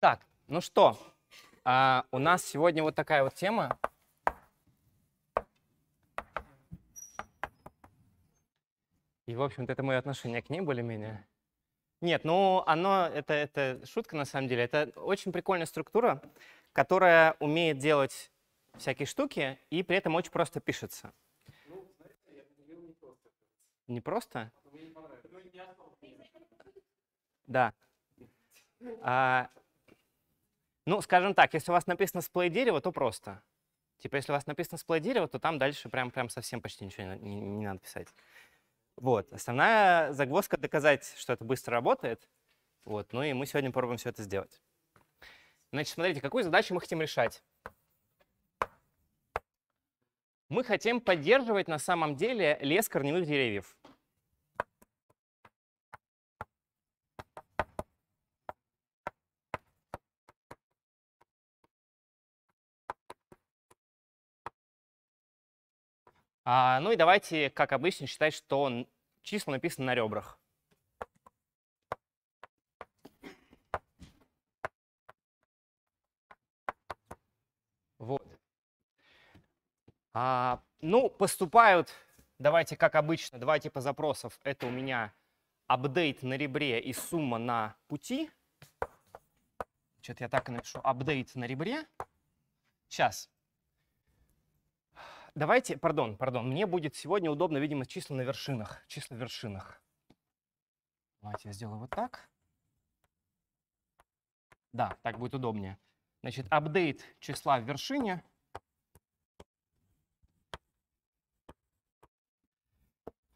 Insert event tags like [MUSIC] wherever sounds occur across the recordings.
Так, ну что, а, у нас сегодня вот такая вот тема. И, в общем-то, это мое отношение к ней более-менее. Нет, ну, оно, это, это шутка на самом деле. Это очень прикольная структура, которая умеет делать всякие штуки и при этом очень просто пишется. Ну, не просто. Ну, да. А, ну, скажем так, если у вас написано сплей дерево, то просто. Типа, если у вас написано сплей дерево, то там дальше прям, прям совсем почти ничего не, не, не надо писать. Вот. Основная загвоздка доказать, что это быстро работает. Вот. Ну и мы сегодня попробуем все это сделать. Значит, смотрите, какую задачу мы хотим решать? Мы хотим поддерживать на самом деле лес корневых деревьев. А, ну и давайте, как обычно, считать, что числа написаны на ребрах. Вот. А, ну, поступают, давайте, как обычно, два типа запросов. Это у меня апдейт на ребре и сумма на пути. Что-то я так и напишу. Апдейт на ребре. Сейчас. Давайте, пардон, пардон, мне будет сегодня удобно, видимо, числа на вершинах. Числа в вершинах. Давайте я сделаю вот так. Да, так будет удобнее. Значит, апдейт числа в вершине.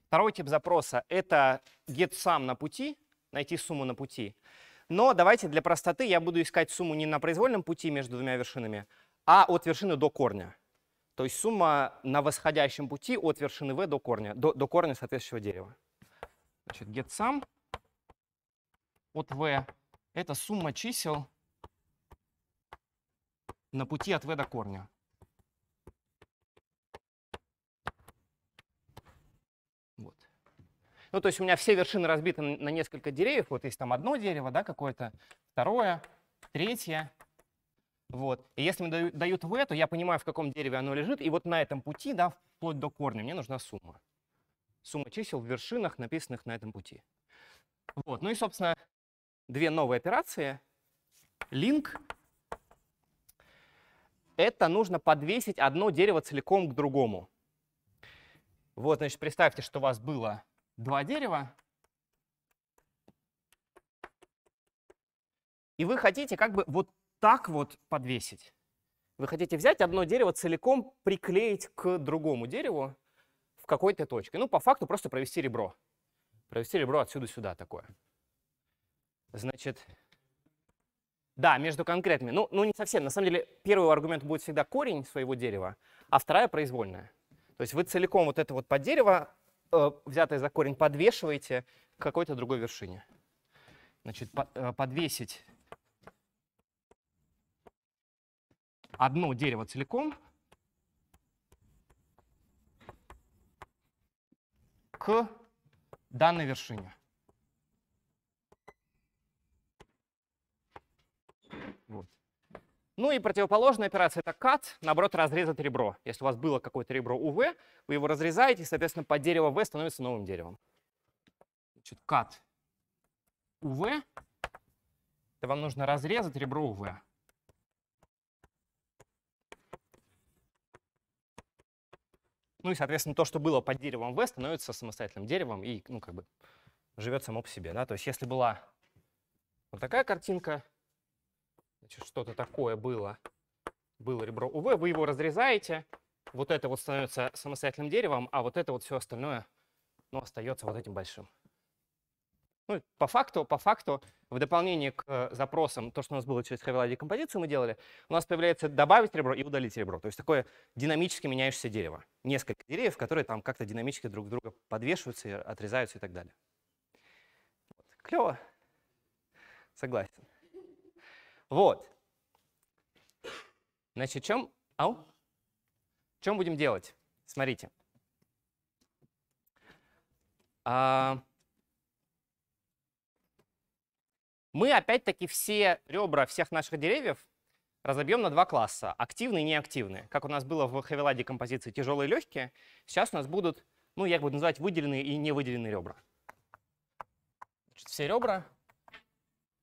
Второй тип запроса — это get сам на пути, найти сумму на пути. Но давайте для простоты я буду искать сумму не на произвольном пути между двумя вершинами, а от вершины до корня. То есть сумма на восходящем пути от вершины v до корня, до, до корня соответствующего дерева. Значит, get sum от v — это сумма чисел на пути от v до корня. Вот. Ну, то есть у меня все вершины разбиты на несколько деревьев. Вот есть там одно дерево, да, какое-то, второе, третье, вот. И если мне дают, дают v, то я понимаю, в каком дереве оно лежит, и вот на этом пути, да, вплоть до корня, мне нужна сумма. Сумма чисел в вершинах, написанных на этом пути. Вот. Ну и, собственно, две новые операции. Link. Это нужно подвесить одно дерево целиком к другому. Вот, значит, представьте, что у вас было два дерева. И вы хотите как бы вот так вот подвесить. Вы хотите взять одно дерево целиком, приклеить к другому дереву в какой-то точке. Ну, по факту просто провести ребро. Провести ребро отсюда сюда такое. Значит, да, между конкретными. Ну, ну, не совсем. На самом деле, первый аргумент будет всегда корень своего дерева, а вторая произвольная. То есть вы целиком вот это вот под дерево, э, взятое за корень, подвешиваете к какой-то другой вершине. Значит, по, э, подвесить одно дерево целиком к данной вершине. Вот. Ну и противоположная операция это cut, наоборот, разрезать ребро. Если у вас было какое-то ребро UV, вы его разрезаете, и, соответственно, под дерево V становится новым деревом. Значит, cut UV, Это вам нужно разрезать ребро UV. Ну и, соответственно, то, что было под деревом В, становится самостоятельным деревом и, ну, как бы, живет само по себе. Да? То есть если была вот такая картинка, значит, что-то такое было, было ребро УВ, вы его разрезаете, вот это вот становится самостоятельным деревом, а вот это вот все остальное, ну, остается вот этим большим. Ну, по факту, по факту, в дополнение к э, запросам, то, что у нас было через хавилади декомпозицию мы делали, у нас появляется добавить ребро и удалить ребро. То есть такое динамически меняющееся дерево. Несколько деревьев, которые там как-то динамически друг друга подвешиваются, и отрезаются и так далее. Вот. Клево. Согласен. Вот. Значит, чем... Ау? Чем будем делать? Смотрите. А... Мы опять-таки все ребра всех наших деревьев разобьем на два класса – активные и неактивные. Как у нас было в Хавеладе композиции тяжелые и легкие, сейчас у нас будут, ну, я их буду называть выделенные и невыделенные ребра. Значит, все ребра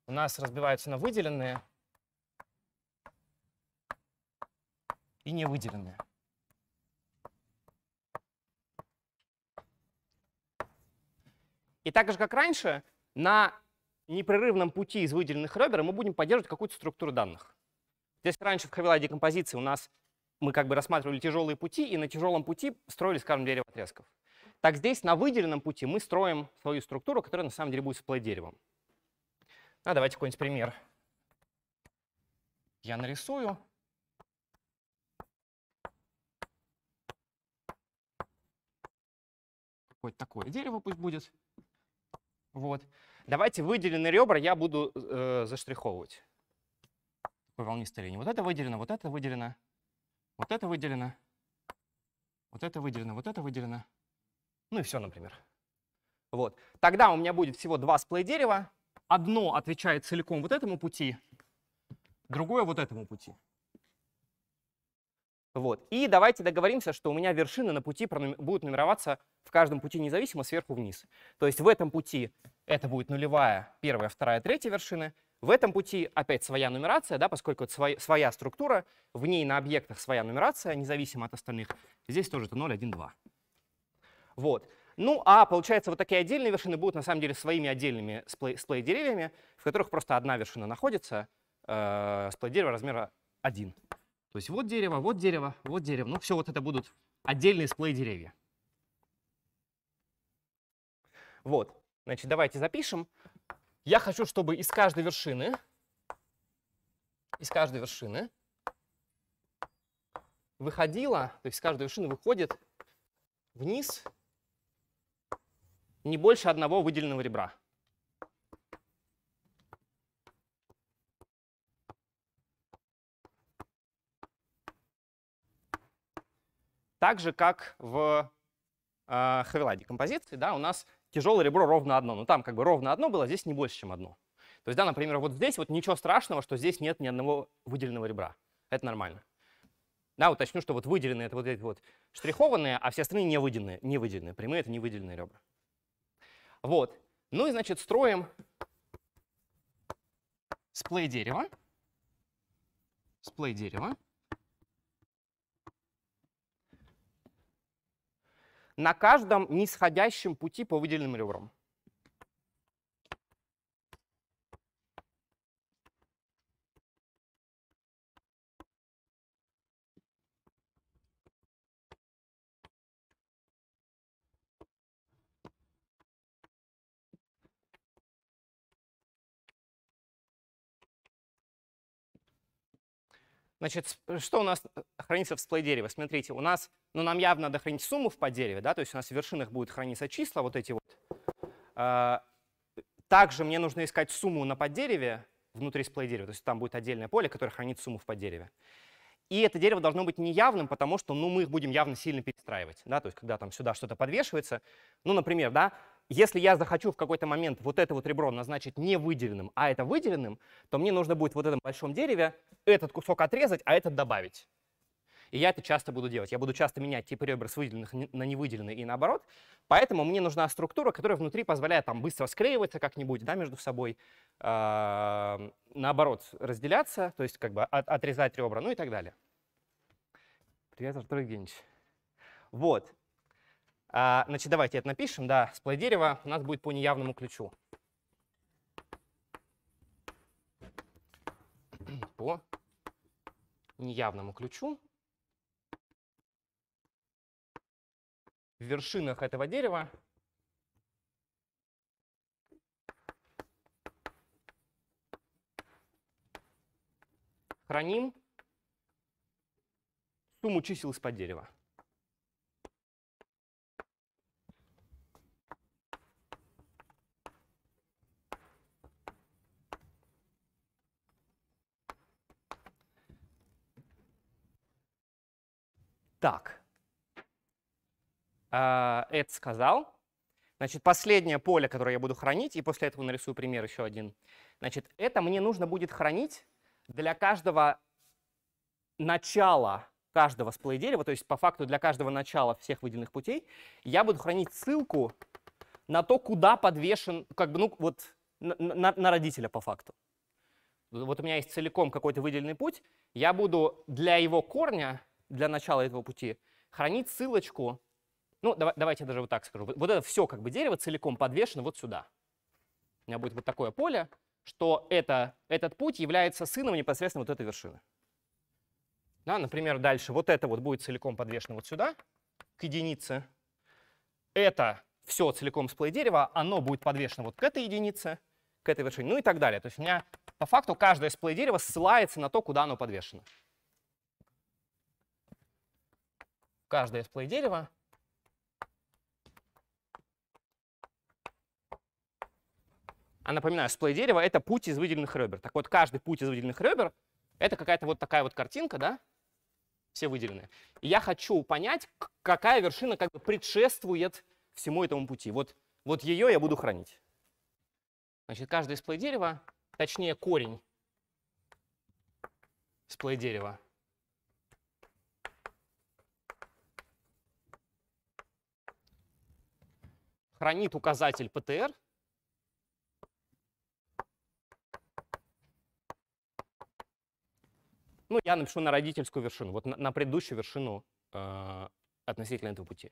у нас разбиваются на выделенные и невыделенные. И так же, как раньше, на непрерывном пути из выделенных ребер мы будем поддерживать какую-то структуру данных. Здесь раньше в Хавилай декомпозиции у нас мы как бы рассматривали тяжелые пути, и на тяжелом пути строили, скажем, дерево отрезков. Так здесь на выделенном пути мы строим свою структуру, которая на самом деле будет сплой деревом. А давайте какой-нибудь пример. Я нарисую. Какое-то такое дерево пусть будет. Вот. Давайте выделенные ребра я буду э, заштриховывать. Такой волнистой линии. Вот это выделено, вот это выделено, вот это выделено, вот это выделено, вот это выделено. Ну и все, например. Вот. Тогда у меня будет всего два сплей дерева. Одно отвечает целиком вот этому пути, другое вот этому пути. Вот. И давайте договоримся, что у меня вершины на пути будут нумероваться в каждом пути независимо сверху вниз. То есть в этом пути это будет нулевая, первая, вторая, третья вершины. В этом пути опять своя нумерация, да, поскольку это свой, своя структура, в ней на объектах своя нумерация, независимо от остальных. Здесь тоже это 0, 1, 2. Вот. Ну, а получается, вот такие отдельные вершины будут на самом деле своими отдельными сплей-деревьями, в которых просто одна вершина находится, э, сплей-дерево размера 1. То есть вот дерево, вот дерево, вот дерево. Ну, все вот это будут отдельные сплей-деревья. Вот. Значит, давайте запишем. Я хочу, чтобы из каждой вершины, из каждой вершины выходила, то есть из каждой вершины выходит вниз не больше одного выделенного ребра. Так же, как в э, Хавеладе композиции, да, у нас тяжелое ребро ровно одно. Но ну, там как бы ровно одно было, а здесь не больше, чем одно. То есть, да, например, вот здесь вот ничего страшного, что здесь нет ни одного выделенного ребра. Это нормально. Да, уточню, что вот выделенные это вот эти вот штрихованные, а все остальные не выделенные. Не выделенные. Прямые это не выделенные ребра. Вот. Ну и, значит, строим сплей дерева. Сплей дерева. на каждом нисходящем пути по выделенным ребрам. Значит, э, что у нас э, хранится в сплей дерева? Смотрите, у нас, ну, нам явно надо хранить сумму в поддереве, да, то есть у нас в вершинах будет храниться числа, вот эти вот. А, также мне нужно искать сумму на поддереве внутри сплей дерева, то есть там будет отдельное поле, которое хранит сумму в поддереве. И это дерево должно быть неявным, потому что ну, мы их будем явно сильно перестраивать. Да? То есть когда там сюда что-то подвешивается, ну, например, да, если я захочу в какой-то момент вот это вот ребро назначить не выделенным, а это выделенным, то мне нужно будет вот в этом большом дереве этот кусок отрезать, а этот добавить. И я это часто буду делать. Я буду часто менять типы ребер с выделенных на невыделенные и наоборот. Поэтому мне нужна структура, которая внутри позволяет там быстро склеиваться как-нибудь да, между собой, наоборот разделяться, то есть как бы отрезать ребра, ну и так далее. Привет, Артур Евгеньевич. Вот. А, значит, давайте это напишем, да, сплай дерева у нас будет по неявному ключу. [CLEARS THROAT] По неявному ключу. В вершинах этого дерева храним сумму чисел из-под дерева. А, это сказал. Значит, последнее поле, которое я буду хранить, и после этого нарисую пример еще один. Значит, это мне нужно будет хранить для каждого начала каждого сплей дерева, то есть по факту для каждого начала всех выделенных путей, я буду хранить ссылку на то, куда подвешен, как бы, ну, вот на, на, на родителя по факту. Вот у меня есть целиком какой-то выделенный путь, я буду для его корня, для начала этого пути, хранить ссылочку ну, давай, давайте я даже вот так скажу. Вот, это все как бы дерево целиком подвешено вот сюда. У меня будет вот такое поле, что это, этот путь является сыном непосредственно вот этой вершины. Да, например, дальше вот это вот будет целиком подвешено вот сюда, к единице. Это все целиком сплей дерева, оно будет подвешено вот к этой единице, к этой вершине, ну и так далее. То есть у меня по факту каждое сплей дерево ссылается на то, куда оно подвешено. Каждое сплей дерево А напоминаю, сплей дерева — это путь из выделенных ребер. Так вот, каждый путь из выделенных ребер — это какая-то вот такая вот картинка, да? Все выделены. И я хочу понять, какая вершина как бы предшествует всему этому пути. Вот, вот ее я буду хранить. Значит, каждый из сплей дерева, точнее корень сплей дерева, хранит указатель PTR — ну, я напишу на родительскую вершину, вот на, на предыдущую вершину э, относительно этого пути.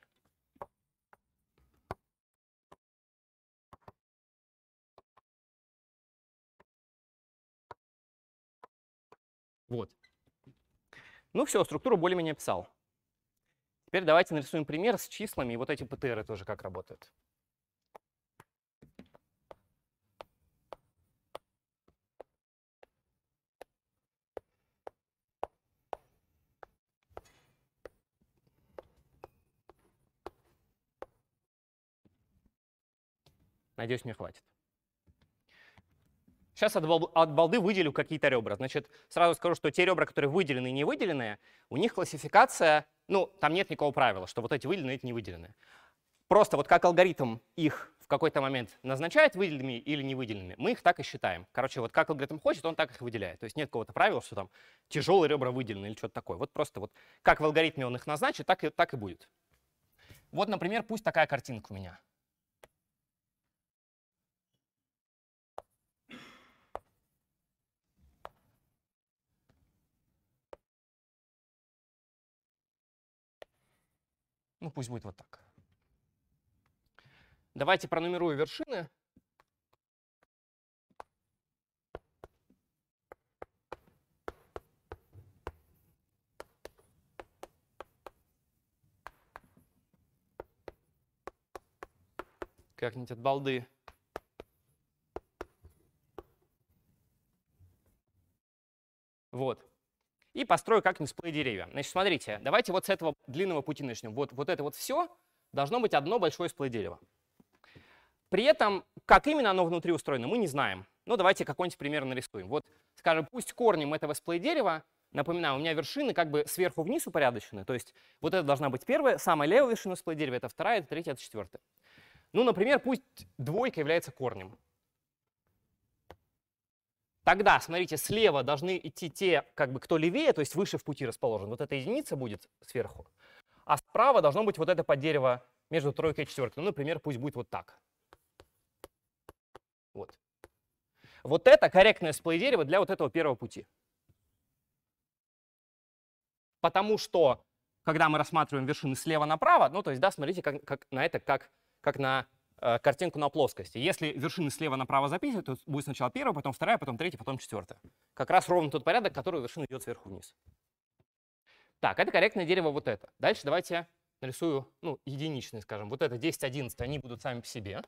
Вот. Ну все, структуру более-менее описал. Теперь давайте нарисуем пример с числами, и вот эти ПТРы тоже как работают. Надеюсь, мне хватит. Сейчас от, от балды выделю какие-то ребра. Значит, сразу скажу, что те ребра, которые выделены и не выделенные, у них классификация, ну, там нет никакого правила, что вот эти выделены, эти не выделенные. Просто вот как алгоритм их в какой-то момент назначает выделенными или не выделенными, мы их так и считаем. Короче, вот как алгоритм хочет, он так их выделяет. То есть нет какого-то правила, что там тяжелые ребра выделены или что-то такое. Вот просто вот как в алгоритме он их назначит, так и, так и будет. Вот, например, пусть такая картинка у меня. Ну, пусть будет вот так. Давайте пронумерую вершины. Как-нибудь от балды. Вот и построю как-нибудь сплей деревья. Значит, смотрите, давайте вот с этого длинного пути начнем. Вот, вот это вот все должно быть одно большое сплей дерево. При этом, как именно оно внутри устроено, мы не знаем. Но давайте какой-нибудь пример нарисуем. Вот, скажем, пусть корнем этого сплей дерева, напоминаю, у меня вершины как бы сверху вниз упорядочены, то есть вот это должна быть первая, самая левая вершина сплей дерева, это вторая, это третья, это четвертая. Ну, например, пусть двойка является корнем. Тогда, смотрите, слева должны идти те, как бы, кто левее, то есть выше в пути расположен. Вот эта единица будет сверху. А справа должно быть вот это под дерево между тройкой и четверкой. Ну, например, пусть будет вот так. Вот. Вот это корректное сплей дерево для вот этого первого пути. Потому что, когда мы рассматриваем вершины слева направо, ну, то есть, да, смотрите как, как на это как, как на Э, картинку на плоскости. Если вершины слева направо записывать, то будет сначала первая, потом вторая, потом третья, потом четвертая. Как раз ровно тот порядок, который вершина идет сверху вниз. Так, это корректное дерево вот это. Дальше давайте я нарисую, ну, единичные, скажем. Вот это 10, 11, они будут сами по себе.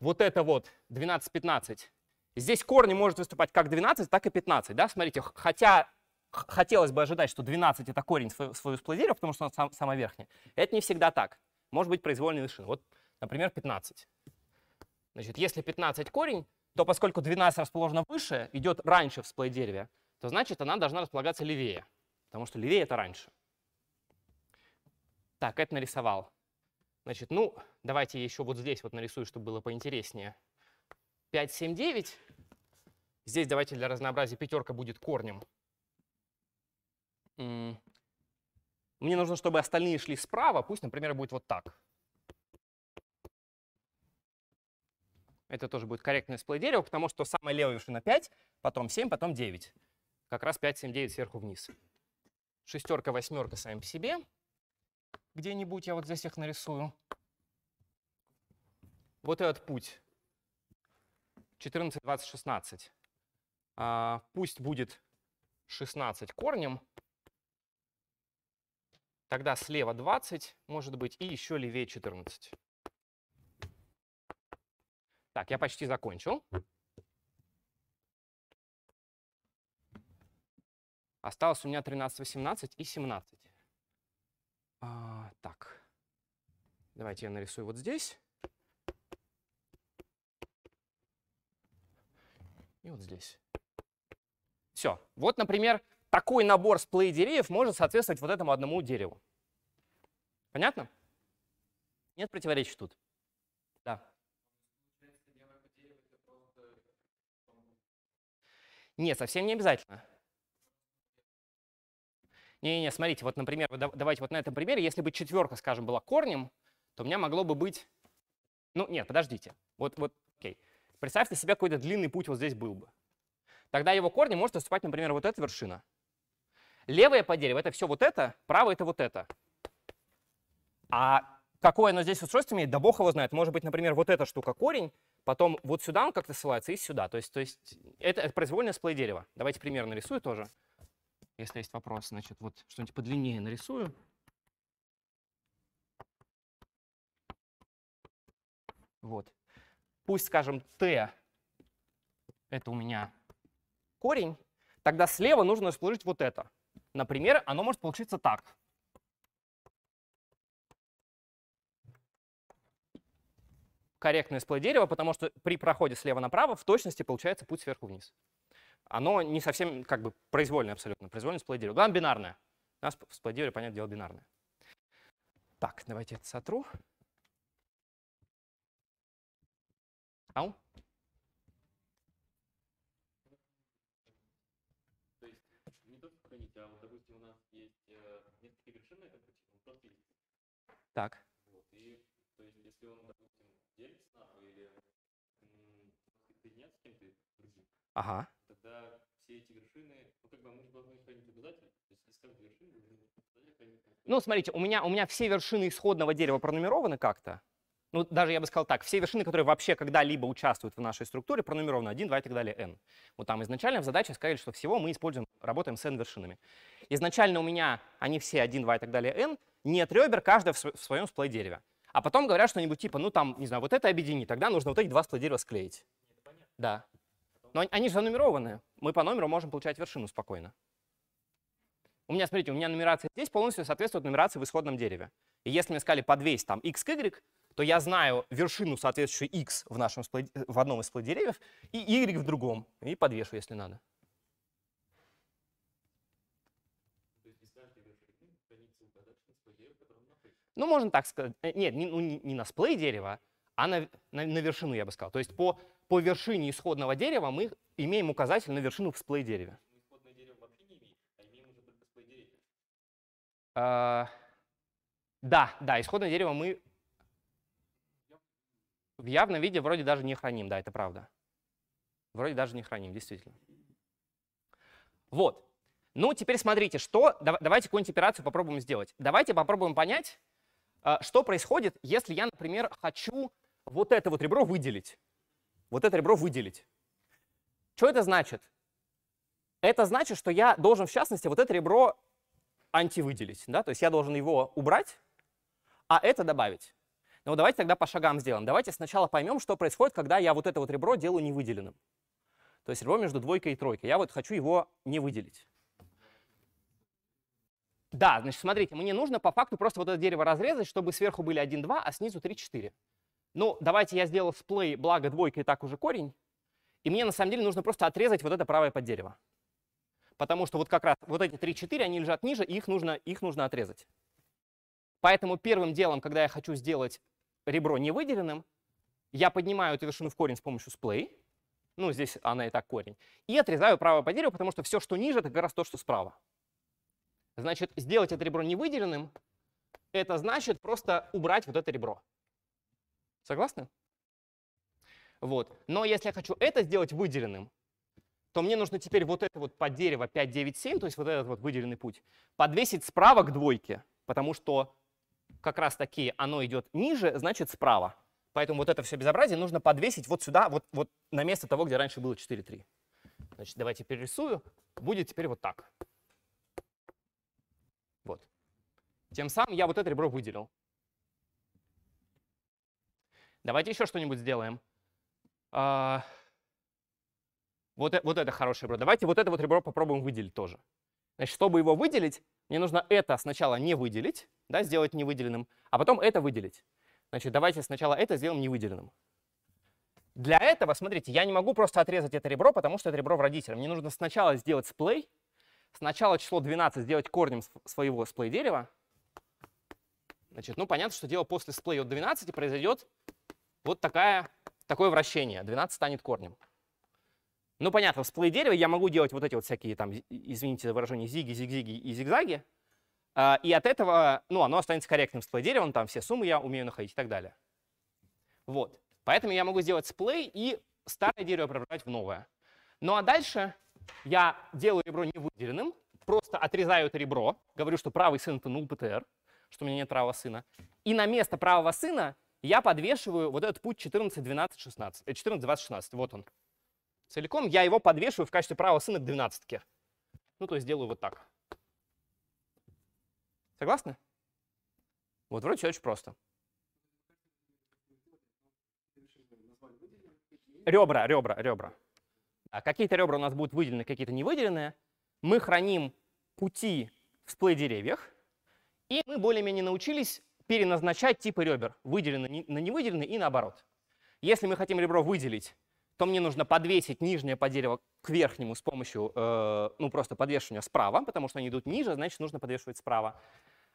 Вот это вот 12, 15. Здесь корни может выступать как 12, так и 15, да, смотрите, хотя хотелось бы ожидать, что 12 — это корень своего сплазерию, потому что он сам, самая верхняя. Это не всегда так. Может быть произвольная вершина. Вот, например, 15. Значит, если 15 корень, то поскольку 12 расположена выше, идет раньше в сплей дереве, то значит она должна располагаться левее, потому что левее это раньше. Так, это нарисовал. Значит, ну, давайте еще вот здесь вот нарисую, чтобы было поинтереснее. 5, 7, 9. Здесь давайте для разнообразия пятерка будет корнем мне нужно, чтобы остальные шли справа, пусть, например, будет вот так. Это тоже будет корректное сплей дерево, потому что самая левая вершина 5, потом 7, потом 9. Как раз 5, 7, 9 сверху вниз. Шестерка, восьмерка сами по себе. Где-нибудь я вот здесь их нарисую. Вот этот путь. 14, 20, 16. А, пусть будет 16 корнем. Тогда слева 20, может быть, и еще левее 14. Так, я почти закончил. Осталось у меня 13, 18 и 17. А, так, давайте я нарисую вот здесь. И вот здесь. Все. Вот, например, такой набор сплей деревьев может соответствовать вот этому одному дереву. Понятно? Нет противоречий тут? Да. Нет, совсем не обязательно. Не-не-не, смотрите, вот, например, давайте вот на этом примере, если бы четверка, скажем, была корнем, то у меня могло бы быть... Ну, нет, подождите. Вот, вот, окей. Представьте себе, какой-то длинный путь вот здесь был бы. Тогда его корни может выступать, например, вот эта вершина. Левое по дереву — это все вот это, правое — это вот это. А какое оно здесь устройство имеет, да бог его знает. Может быть, например, вот эта штука корень, потом вот сюда он как-то ссылается и сюда. То есть, то есть это, это произвольное сплей дерева. Давайте пример нарисую тоже. Если есть вопрос, значит, вот что-нибудь подлиннее нарисую. Вот. Пусть, скажем, t — это у меня корень. Тогда слева нужно расположить вот это. Например, оно может получиться так. Корректное сплей дерева, потому что при проходе слева направо в точности получается путь сверху вниз. Оно не совсем как бы произвольное абсолютно, произвольное сплей дерево. Главное, бинарное. У нас в сплей дереве, понятное дело, бинарное. Так, давайте это сотру. Ау. совершенно это противно, типа, ну, пропил. Так. Вот, и, то есть, если он, допустим, делится с или соединят с кем-то другим, ага. тогда все эти вершины, ну, как бы мы же должны хранить обязательно, то есть из каждой вершины мы хранить. Ну, смотрите, у меня, у меня все вершины исходного дерева пронумерованы как-то ну, даже я бы сказал так, все вершины, которые вообще когда-либо участвуют в нашей структуре, пронумерованы 1, 2 и так далее, n. Вот там изначально в задаче сказали, что всего мы используем, работаем с n-вершинами. Изначально у меня они все 1, 2 и так далее, n, нет ребер, каждая в, своем сплой-дереве. А потом говорят что-нибудь типа, ну там, не знаю, вот это объедини, тогда нужно вот эти два сплой-дерева склеить. Да. Но они же занумерованы. Мы по номеру можем получать вершину спокойно. У меня, смотрите, у меня нумерация здесь полностью соответствует нумерации в исходном дереве. И если мне сказали по там, x, y, то я знаю вершину, соответствующую x в, нашем сплит, э, в одном из сплит деревьев и y в другом. И подвешу, если надо. Ну, можно так сказать. Э, нет, не, ну, не, не на сплей дерева, а на, на, на вершину, я бы сказал. То есть по, по вершине исходного дерева мы имеем указатель на вершину в сплей дереве. Исходное дерево вообще не имеем, а имеем уже только сплей дерево. А, да, да, исходное дерево мы в явном виде вроде даже не храним, да, это правда. Вроде даже не храним, действительно. Вот. Ну, теперь смотрите, что... Давайте какую-нибудь операцию попробуем сделать. Давайте попробуем понять, э, что происходит, если я, например, хочу вот это вот ребро выделить. Вот это ребро выделить. Что это значит? Это значит, что я должен, в частности, вот это ребро антивыделить. Да? То есть я должен его убрать, а это добавить. Но ну, давайте тогда по шагам сделаем. Давайте сначала поймем, что происходит, когда я вот это вот ребро делаю невыделенным. То есть ребро между двойкой и тройкой. Я вот хочу его не выделить. Да, значит, смотрите, мне нужно по факту просто вот это дерево разрезать, чтобы сверху были 1-2, а снизу 3-4. Ну, давайте я сделал сплей, благо двойка и так уже корень. И мне на самом деле нужно просто отрезать вот это правое под дерево. Потому что вот как раз вот эти 3-4, они лежат ниже, и их нужно, их нужно отрезать. Поэтому первым делом, когда я хочу сделать ребро не выделенным, я поднимаю эту вершину в корень с помощью сплей, ну, здесь она и так корень, и отрезаю правое по дереву, потому что все, что ниже, это как раз то, что справа. Значит, сделать это ребро не выделенным, это значит просто убрать вот это ребро. Согласны? Вот. Но если я хочу это сделать выделенным, то мне нужно теперь вот это вот под дерево 5, 9, 7, то есть вот этот вот выделенный путь, подвесить справа к двойке, потому что как раз таки оно идет ниже, значит справа. Поэтому вот это все безобразие нужно подвесить вот сюда, вот, вот на место того, где раньше было 4,3. Значит, давайте перерисую. Будет теперь вот так. Вот. Тем самым я вот это ребро выделил. Давайте еще что-нибудь сделаем. А... Вот, э, вот это хорошее ребро. Давайте вот это вот ребро попробуем выделить тоже. Значит, чтобы его выделить, мне нужно это сначала не выделить, да, сделать невыделенным, а потом это выделить. Значит, давайте сначала это сделаем невыделенным. Для этого, смотрите, я не могу просто отрезать это ребро, потому что это ребро в родителе. Мне нужно сначала сделать сплей, сначала число 12 сделать корнем своего сплей дерева. Значит, ну понятно, что дело после сплей от 12 произойдет вот такая, такое вращение. 12 станет корнем. Ну, понятно, в сплей дерево я могу делать вот эти вот всякие там, извините за выражение, зиги, зиги и зигзаги. А, и от этого, ну, оно останется корректным сплей деревом, там все суммы я умею находить и так далее. Вот. Поэтому я могу сделать сплей и старое дерево преобразовать в новое. Ну а дальше я делаю ребро невыделенным, просто отрезаю это ребро, говорю, что правый сын это null PTR, что у меня нет правого сына. И на место правого сына я подвешиваю вот этот путь 14, 12, 16, 14, 20, 16. Вот он целиком, я его подвешиваю в качестве правого сына к 12 Ну, то есть делаю вот так. Согласны? Вот вроде все очень просто. Ребра, ребра, ребра. А какие-то ребра у нас будут выделены, какие-то не выделенные. Мы храним пути в сплей деревьях, и мы более-менее научились переназначать типы ребер, выделенные на невыделенные и наоборот. Если мы хотим ребро выделить то мне нужно подвесить нижнее по дереву к верхнему с помощью, э, ну, просто подвешивания справа, потому что они идут ниже, значит, нужно подвешивать справа.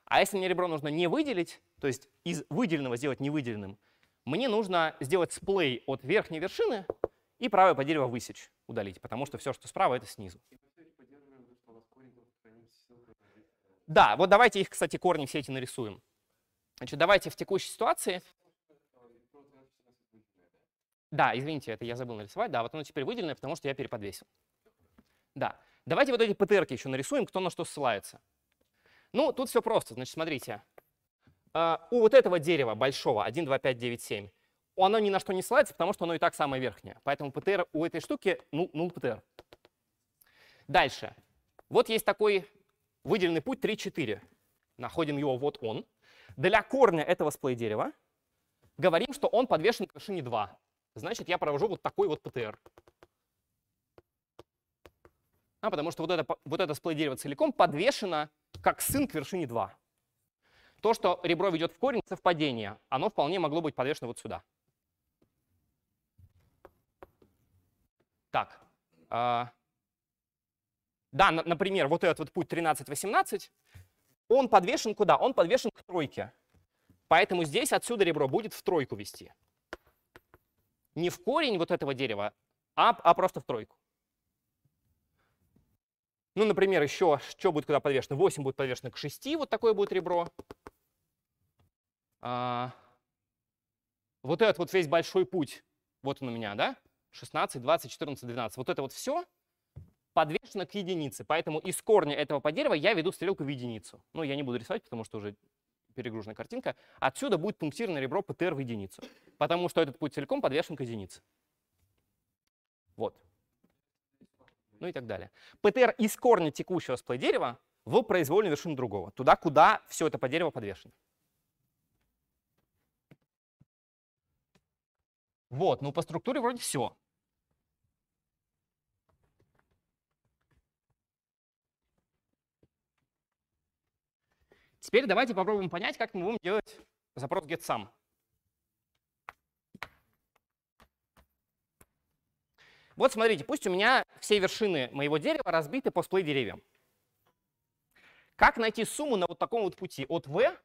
А если мне ребро нужно не выделить, то есть из выделенного сделать невыделенным, мне нужно сделать сплей от верхней вершины и правое по дереву высечь, удалить, потому что все, что справа, это снизу. Да, вот давайте их, кстати, корни все эти нарисуем. Значит, давайте в текущей ситуации да, извините, это я забыл нарисовать. Да, вот оно теперь выделено, потому что я переподвесил. Да. Давайте вот эти ПТРки еще нарисуем, кто на что ссылается. Ну, тут все просто. Значит, смотрите. А, у вот этого дерева большого, 1, 2, 5, 9, 7, оно ни на что не ссылается, потому что оно и так самое верхнее. Поэтому ПТР у этой штуки, ну, ну ПТР. Дальше. Вот есть такой выделенный путь 3, 4. Находим его, вот он. Для корня этого сплей дерева говорим, что он подвешен к вершине 2 значит я провожу вот такой вот ПТР. А, потому что вот это, вот это сплей дерево целиком подвешено как сын к вершине 2. То, что ребро ведет в корень, совпадение. Оно вполне могло быть подвешено вот сюда. Так. А, да, например, вот этот вот путь 13-18, он подвешен куда? Он подвешен к тройке. Поэтому здесь отсюда ребро будет в тройку вести не в корень вот этого дерева, а, а просто в тройку. Ну, например, еще что будет куда подвешено? 8 будет подвешено к 6, вот такое будет ребро. А, вот этот вот весь большой путь, вот он у меня, да? 16, 20, 14, 12. Вот это вот все подвешено к единице. Поэтому из корня этого по дерева я веду стрелку в единицу. Ну, я не буду рисовать, потому что уже перегруженная картинка, отсюда будет пунктировано ребро ПТР в единицу, потому что этот путь целиком подвешен к единице. Вот. Ну и так далее. ПТР из корня текущего сплей дерева в произвольную вершину другого, туда, куда все это по дереву подвешено. Вот, ну по структуре вроде все. Теперь давайте попробуем понять, как мы будем делать запрос get сам. Вот смотрите, пусть у меня все вершины моего дерева разбиты по сплей деревьям. Как найти сумму на вот таком вот пути от v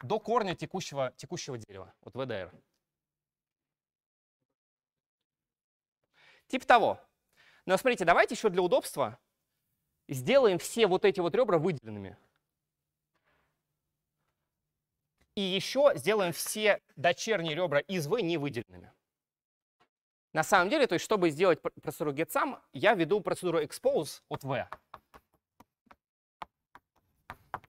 до корня текущего, текущего дерева, от v до r? Типа того. Но ну, а смотрите, давайте еще для удобства сделаем все вот эти вот ребра выделенными. И еще сделаем все дочерние ребра из V невыделенными. На самом деле, то есть, чтобы сделать процедуру getSum, я веду процедуру expose от V,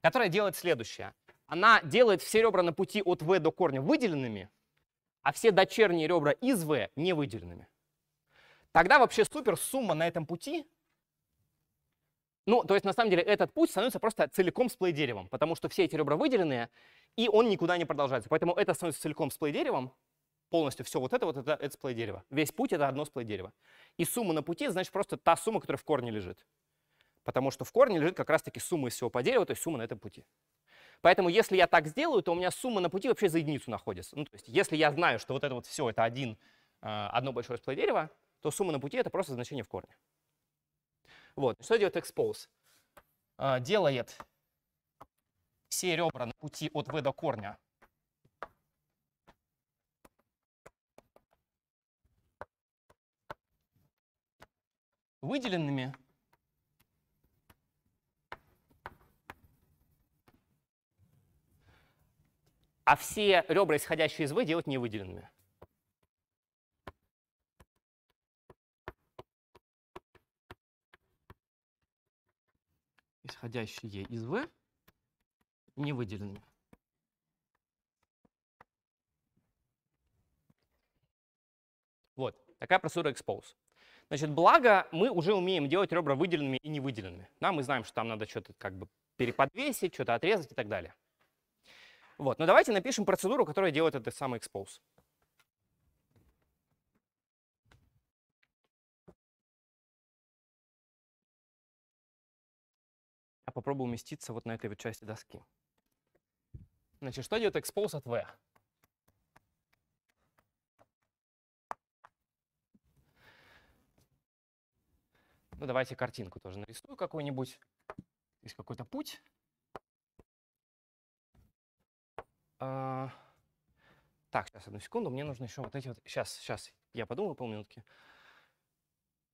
которая делает следующее. Она делает все ребра на пути от V до корня выделенными, а все дочерние ребра из V невыделенными. Тогда вообще супер сумма на этом пути ну, то есть, на самом деле, этот путь становится просто целиком сплей-деревом, потому что все эти ребра выделенные, и он никуда не продолжается. Поэтому это становится целиком сплей-деревом, полностью все вот это вот, это, это сплей-дерево. Весь путь — это одно сплей-дерево. И сумма на пути — значит просто та сумма, которая в корне лежит. Потому что в корне лежит как раз-таки сумма из всего по дереву, то есть сумма на этом пути. Поэтому если я так сделаю, то у меня сумма на пути вообще за единицу находится. Ну, то есть если я знаю, что вот это вот все — это один, э, одно большое сплей-дерево, то сумма на пути — это просто значение в корне. Вот. Что делает expose? А, делает все ребра на пути от v до корня выделенными. А все ребра, исходящие из v, делать невыделенными. исходящие из V, не выделенными. Вот, такая процедура expose. Значит, благо мы уже умеем делать ребра выделенными и не выделенными Да, мы знаем, что там надо что-то как бы переподвесить, что-то отрезать и так далее. Вот, но давайте напишем процедуру, которая делает этот самый expose. Я а попробую уместиться вот на этой вот части доски. Значит, что делает expose от v? Ну, давайте картинку тоже нарисую какую-нибудь. Здесь какой-то путь. А... Так, сейчас, одну секунду. Мне нужно еще вот эти вот... Сейчас, сейчас. Я подумаю полминутки.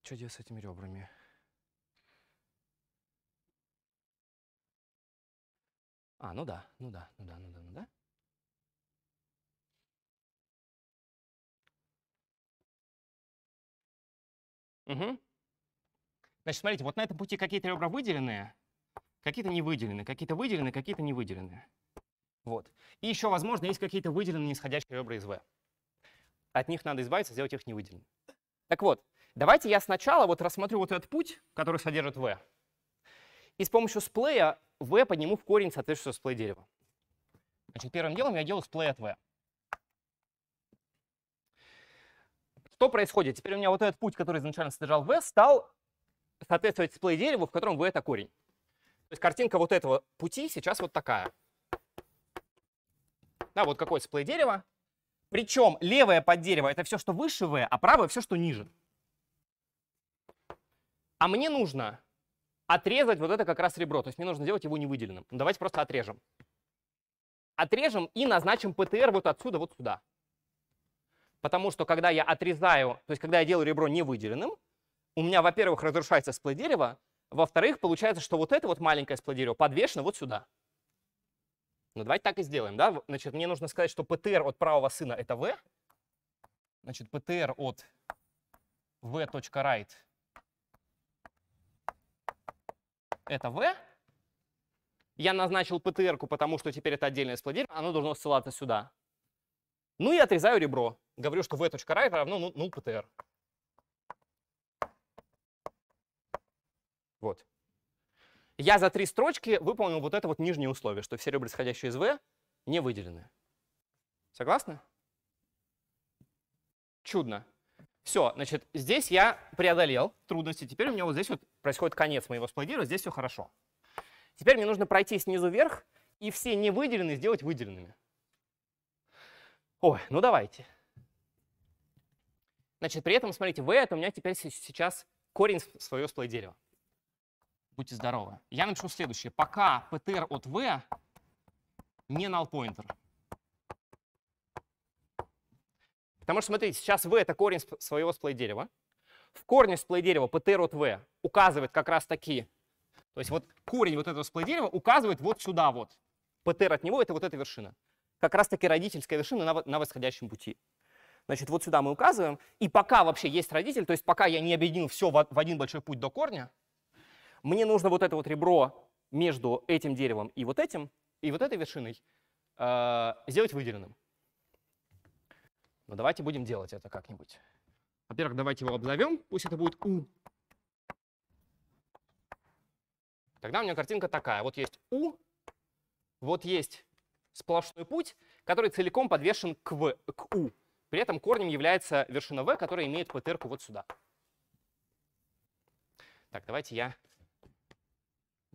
Что делать с этими ребрами? А, ну да, ну да, ну да, ну да, ну да. Угу. Значит, смотрите, вот на этом пути какие-то ребра выделенные, какие-то не выделены, какие-то выделены, какие-то не выделены. Вот. И еще, возможно, есть какие-то выделенные нисходящие ребра из В. От них надо избавиться, сделать их невыделенными. Так вот, давайте я сначала вот рассмотрю вот этот путь, который содержит В. И с помощью сплея v подниму в корень соответствующего сплей дерева. Значит, первым делом я делаю сплей от v. Что происходит? Теперь у меня вот этот путь, который изначально содержал v, стал соответствовать сплей дереву, в котором v — это корень. То есть картинка вот этого пути сейчас вот такая. Да, вот какое сплей дерево. Причем левое под дерево — это все, что выше v, а правое — все, что ниже. А мне нужно отрезать вот это как раз ребро. То есть мне нужно сделать его невыделенным. Ну, давайте просто отрежем. Отрежем и назначим ПТР вот отсюда, вот сюда. Потому что когда я отрезаю, то есть когда я делаю ребро невыделенным, у меня, во-первых, разрушается сплей дерева, во-вторых, получается, что вот это вот маленькое сплей дерево подвешено вот сюда. Ну, давайте так и сделаем, да? Значит, мне нужно сказать, что ПТР от правого сына — это V. Значит, птр от v.right это v. Я назначил PTR-ку, потому что теперь это отдельное сплодерь, оно должно ссылаться сюда. Ну и отрезаю ребро. Говорю, что v.right равно ну, ну PTR. Ну, вот. Я за три строчки выполнил вот это вот нижнее условие, что все ребра, исходящие из v, не выделены. Согласны? Чудно. Все, значит, здесь я преодолел трудности. Теперь у меня вот здесь вот происходит конец моего сплодира, здесь все хорошо. Теперь мне нужно пройти снизу вверх и все не выделенные сделать выделенными. Ой, ну давайте. Значит, при этом, смотрите, v это у меня теперь сейчас корень своего сплей Будьте здоровы. Я напишу следующее. Пока ptr от v не null pointer. Потому что, смотрите, сейчас v это корень своего сплей дерева в корне сплей-дерева PTROTV указывает как раз таки, то есть вот корень вот этого сплей-дерева указывает вот сюда вот. ПТР от него — это вот эта вершина. Как раз таки родительская вершина на, на восходящем пути. Значит, вот сюда мы указываем. И пока вообще есть родитель, то есть пока я не объединил все в, в один большой путь до корня, мне нужно вот это вот ребро между этим деревом и вот этим, и вот этой вершиной э, сделать выделенным. Но давайте будем делать это как-нибудь. Во-первых, давайте его обзовем. Пусть это будет U. Тогда у меня картинка такая. Вот есть U, вот есть сплошной путь, который целиком подвешен к, v, к U. При этом корнем является вершина V, которая имеет ПТРку вот сюда. Так, давайте я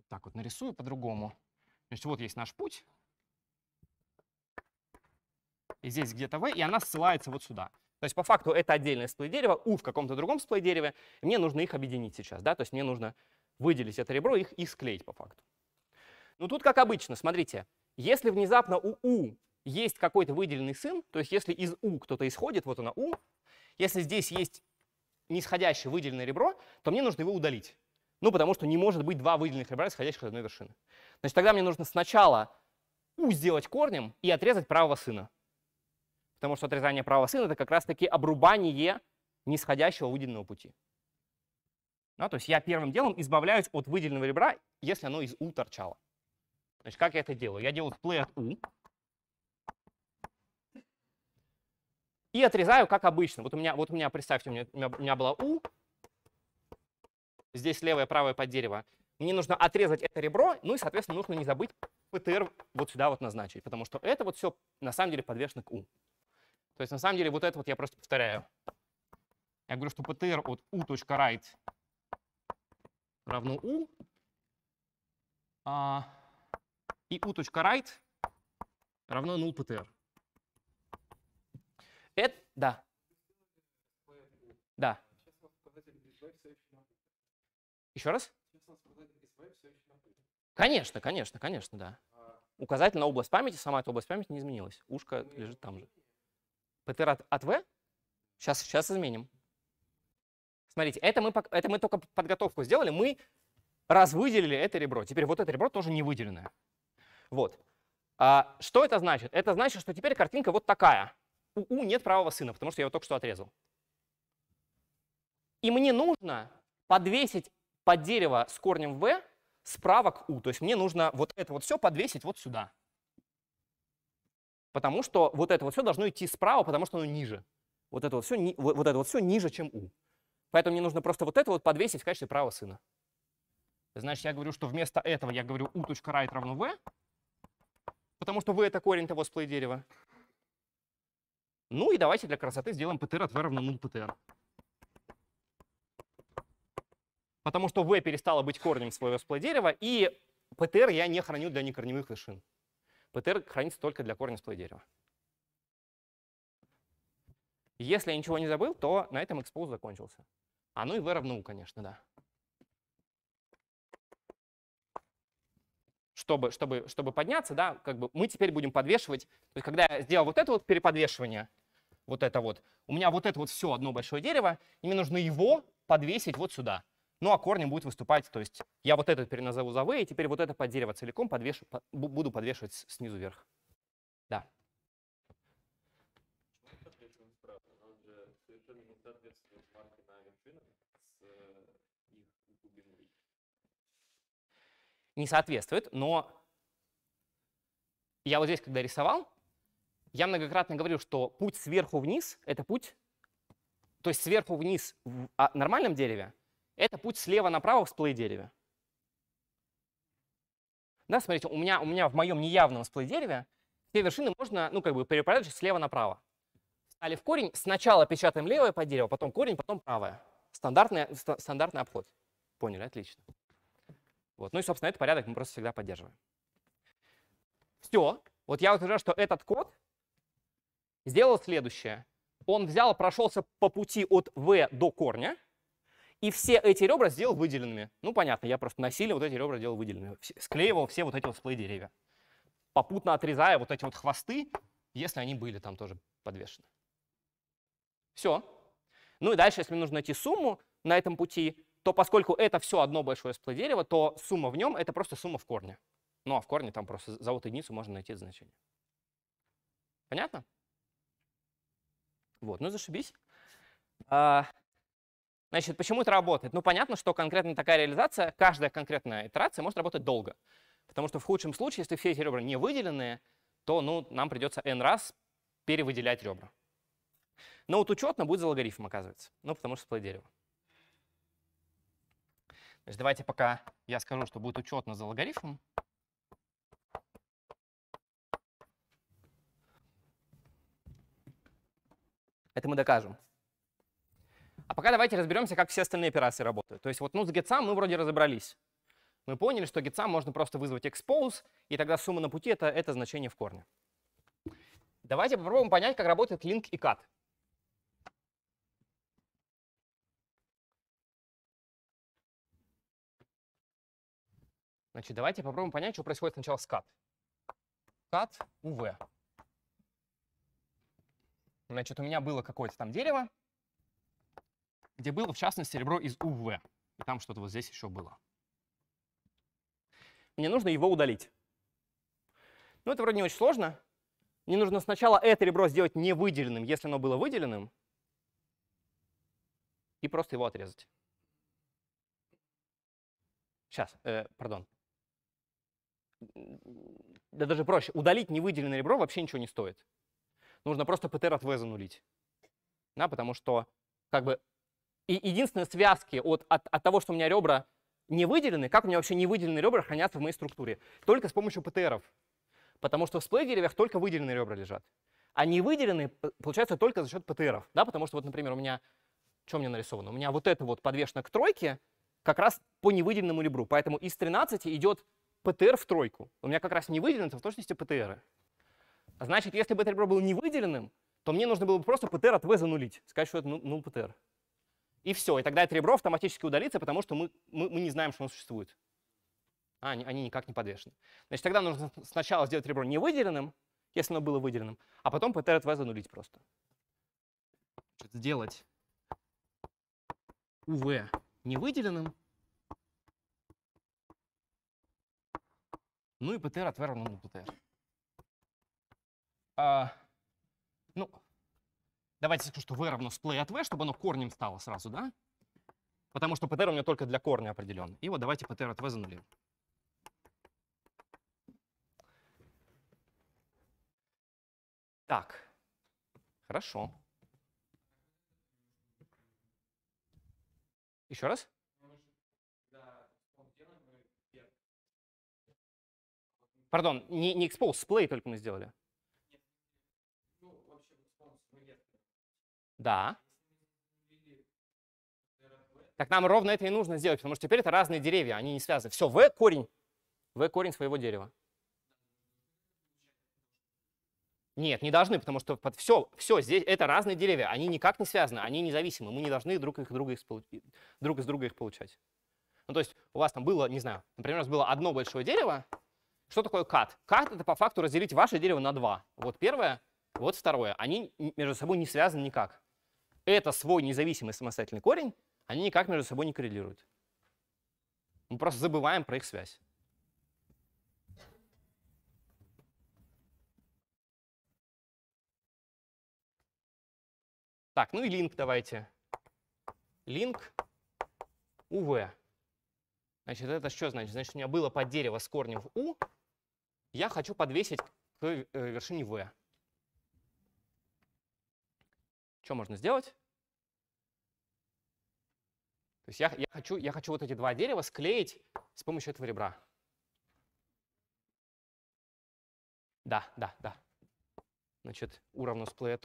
так вот нарисую по-другому. То есть вот есть наш путь. И здесь где-то V, и она ссылается вот сюда. То есть по факту это отдельное сплей дерево у в каком-то другом сплей дереве. Мне нужно их объединить сейчас, да, то есть мне нужно выделить это ребро их, и склеить по факту. Но ну, тут как обычно, смотрите, если внезапно у у есть какой-то выделенный сын, то есть если из у кто-то исходит, вот она у, если здесь есть нисходящее выделенное ребро, то мне нужно его удалить. Ну, потому что не может быть два выделенных ребра, исходящих из одной вершины. Значит, тогда мне нужно сначала у сделать корнем и отрезать правого сына. Потому что отрезание права сына – это как раз-таки обрубание нисходящего выделенного пути. Да, то есть я первым делом избавляюсь от выделенного ребра, если оно из U торчало. Значит, как я это делаю? Я делаю play от U. И отрезаю, как обычно. Вот у меня, вот у меня представьте, у меня, у меня, у была U, здесь левое, правое под дерево. Мне нужно отрезать это ребро, ну и, соответственно, нужно не забыть ПТР вот сюда вот назначить, потому что это вот все на самом деле подвешено к U. То есть на самом деле вот это вот я просто повторяю. Я говорю, что ptr от u.write равно u, а, и u.write равно null ptr. Это, да. Да. Еще раз? Конечно, конечно, конечно, да. Указатель на область памяти, сама эта область памяти не изменилась. Ушко лежит там же. ПТР от, от В? Сейчас, сейчас изменим. Смотрите, это мы, это мы только подготовку сделали. Мы раз выделили это ребро. Теперь вот это ребро тоже не выделенное. Вот. А, что это значит? Это значит, что теперь картинка вот такая. У У нет правого сына, потому что я его только что отрезал. И мне нужно подвесить под дерево с корнем В справа к У. То есть мне нужно вот это вот все подвесить вот сюда. Потому что вот это вот все должно идти справа, потому что оно ниже. Вот это вот все, ни, вот это вот все ниже, чем У. Поэтому мне нужно просто вот это вот подвесить в качестве права сына. Значит, я говорю, что вместо этого я говорю u.right равно v, потому что v — это корень того сплей дерева. Ну и давайте для красоты сделаем ptr от v равно 0 ptr. Потому что v перестала быть корнем своего сплей дерева, и ptr я не храню для некорневых вершин. ПТР хранится только для корня сплой дерева. Если я ничего не забыл, то на этом экспоз закончился. А ну и V равно U, конечно, да. Чтобы, чтобы, чтобы подняться, да, как бы мы теперь будем подвешивать. То есть, когда я сделал вот это вот переподвешивание, вот это вот, у меня вот это вот все одно большое дерево, и мне нужно его подвесить вот сюда. Ну а корнем будет выступать, то есть я вот этот переназову за v, и теперь вот это под дерево целиком подвешу, буду подвешивать снизу вверх. Да. не соответствует, но я вот здесь, когда рисовал, я многократно говорил, что путь сверху вниз — это путь, то есть сверху вниз в а, нормальном дереве это путь слева направо в сплей-дереве. Да, смотрите, у меня, у меня в моем неявном сплей-дереве все вершины можно, ну, как бы, переправлять слева направо. Встали в корень, сначала печатаем левое по дереву, потом корень, потом правое. Стандартный, ст стандартный обход. Поняли, отлично. Вот. Ну и, собственно, этот порядок мы просто всегда поддерживаем. Все. Вот я утверждаю, что этот код сделал следующее. Он взял, прошелся по пути от v до корня, и все эти ребра сделал выделенными. Ну, понятно, я просто насильно вот эти ребра делал выделенными. Склеивал все вот эти вот сплей деревья, попутно отрезая вот эти вот хвосты, если они были там тоже подвешены. Все. Ну и дальше, если мне нужно найти сумму на этом пути, то поскольку это все одно большое сплей дерево, то сумма в нем — это просто сумма в корне. Ну а в корне там просто за вот единицу можно найти значение. Понятно? Вот, ну зашибись. А, Значит, почему это работает? Ну, понятно, что конкретно такая реализация, каждая конкретная итерация может работать долго. Потому что в худшем случае, если все эти ребра не выделенные, то ну, нам придется n раз перевыделять ребра. Но вот учетно ну, будет за логарифм, оказывается. Ну, потому что сплей дерево. Значит, давайте пока я скажу, что будет учетно за логарифм. Это мы докажем. А пока давайте разберемся, как все остальные операции работают. То есть вот ну, с гетсам мы вроде разобрались. Мы поняли, что гетсам можно просто вызвать expose, и тогда сумма на пути — это, это значение в корне. Давайте попробуем понять, как работает link и cut. Значит, давайте попробуем понять, что происходит сначала с cut. Cut UV. Значит, у меня было какое-то там дерево, где было, в частности, серебро из УВ. И там что-то вот здесь еще было. Мне нужно его удалить. Ну, это вроде не очень сложно. Мне нужно сначала это ребро сделать не выделенным, если оно было выделенным, и просто его отрезать. Сейчас, э, пардон. Да даже проще. Удалить невыделенное ребро вообще ничего не стоит. Нужно просто ПТР от В занулить. Да, потому что как бы и единственные связки от, от, от того, что у меня ребра не выделены, как у меня вообще не выделены ребра хранятся в моей структуре? Только с помощью ПТРов. Потому что в сплей-деревьях только выделенные ребра лежат. А не выделенные э, получается, только за счет ПТРов. Да? Потому что вот, например, у меня... Что у меня нарисовано? У меня вот это вот подвешено к тройке, как раз по невыделенному ребру. Поэтому из 13 идет ПТР в тройку. У меня как раз не выделены, это в точности ПТРы. Значит, если бы это ребро было не выделенным, то мне нужно было бы просто ПТР от В занулить. Сказать, что это ну, ну и все, и тогда это ребро автоматически удалится, потому что мы, мы, мы не знаем, что оно существует. А, они, они никак не подвешены. Значит, тогда нужно сначала сделать ребро не выделенным, если оно было выделенным, а потом PTRTV занулить просто. Значит, сделать UV не выделенным. ну и PTR от V на ПТР. А, ну, Давайте скажу, что v равно splay от v, чтобы оно корнем стало сразу, да? Потому что птр у меня только для корня определен. И вот давайте птр от v занулим. Так, хорошо. Еще раз? Пардон, не, не expose, splay только мы сделали. Да. Так нам ровно это и нужно сделать, потому что теперь это разные деревья, они не связаны. Все, в корень, в корень своего дерева. Нет, не должны, потому что под все, все здесь это разные деревья, они никак не связаны, они независимы, мы не должны друг, их, друга их, друг из друга их получать. Ну, то есть у вас там было, не знаю, например, у вас было одно большое дерево. Что такое кат? Кат — это по факту разделить ваше дерево на два. Вот первое, вот второе. Они между собой не связаны никак это свой независимый самостоятельный корень, они никак между собой не коррелируют. Мы просто забываем про их связь. Так, ну и линк, давайте. линк УВ. Значит, это что значит? Значит, у меня было под дерево с корнем в u. Я хочу подвесить к э, вершине В что можно сделать? То есть я, я, хочу, я хочу вот эти два дерева склеить с помощью этого ребра. Да, да, да. Значит, u равно splay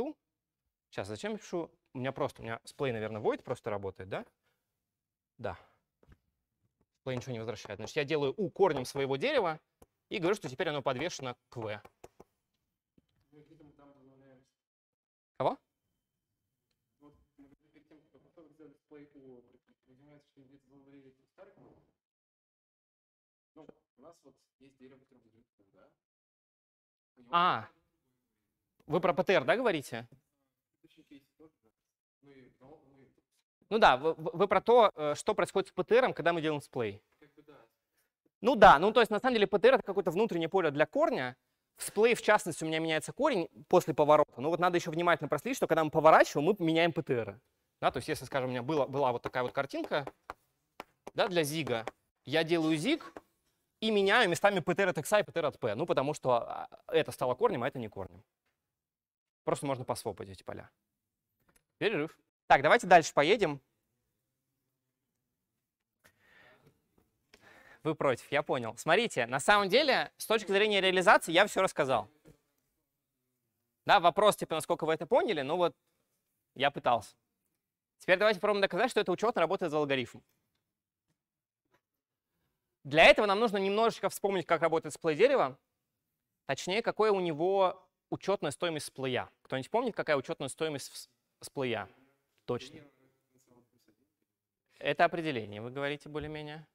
Сейчас а зачем я пишу? У меня просто, у меня сплей наверное, void просто работает, да? Да. Splay ничего не возвращает. Значит, я делаю у корнем своего дерева и говорю, что теперь оно подвешено к v. Ну, Кого? Playpool предпринимает, что имеет зоны рейтинг старых Ну, у нас вот есть дерево, которое выдержит да? А, вы про ПТР, да, говорите? Ну, ну, ну да, вы, вы про то, э, что происходит с ПТРом, когда мы делаем сплей. Ну да, ну то есть на самом деле ПТР это какое-то внутреннее поле для корня. В сплей, в частности, у меня меняется корень после поворота. Но вот надо еще внимательно проследить, что когда мы поворачиваем, мы меняем ПТР. Да, то есть если, скажем, у меня была, была вот такая вот картинка да, для зига, я делаю зиг и меняю местами ptr от x и ptr от p, ну потому что а, это стало корнем, а это не корнем. Просто можно посвопать эти поля. Перерыв. Так, давайте дальше поедем. Вы против, я понял. Смотрите, на самом деле, с точки зрения реализации, я все рассказал. Да, вопрос, типа, насколько вы это поняли, ну вот я пытался. Теперь давайте попробуем доказать, что это учетно работает за алгоритм. Для этого нам нужно немножечко вспомнить, как работает сплей дерева, точнее, какая у него учетная стоимость сплея. Кто-нибудь помнит, какая учетная стоимость сплея? Точно. Это определение, вы говорите более-менее.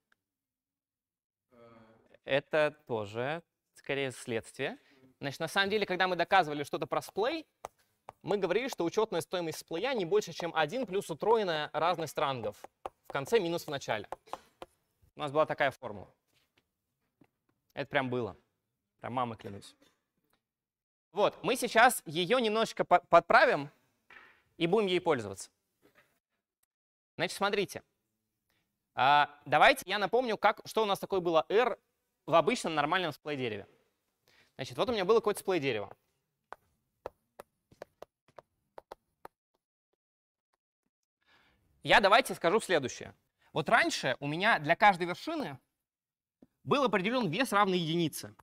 Это тоже, скорее, следствие. Значит, на самом деле, когда мы доказывали что-то про сплей, мы говорили, что учетная стоимость всплея не больше, чем 1 плюс утроенная разность рангов. В конце минус в начале. У нас была такая формула. Это прям было. Прям мамы клянусь. Вот, мы сейчас ее немножечко подправим и будем ей пользоваться. Значит, смотрите. А, давайте я напомню, как, что у нас такое было R в обычном нормальном сплей-дереве. Значит, вот у меня было какое-то сплей-дерево. Я давайте скажу следующее. Вот раньше у меня для каждой вершины был определен вес равный единице.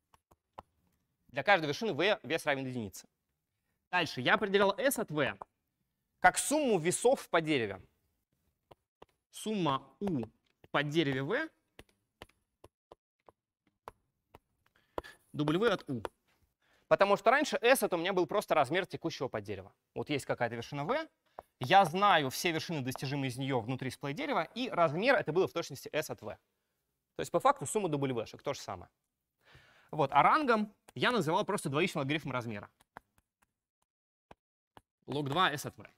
Для каждой вершины v вес равен единице. Дальше я определял s от v как сумму весов по дереве. Сумма u по дереве v w от u. Потому что раньше s это у меня был просто размер текущего под дерева. Вот есть какая-то вершина v, я знаю все вершины, достижимые из нее внутри сплей дерева, и размер это было в точности S от V. То есть по факту сумма W-шек, то же самое. Вот, а рангом я называл просто двоичным логарифм размера. Лог 2 S от V.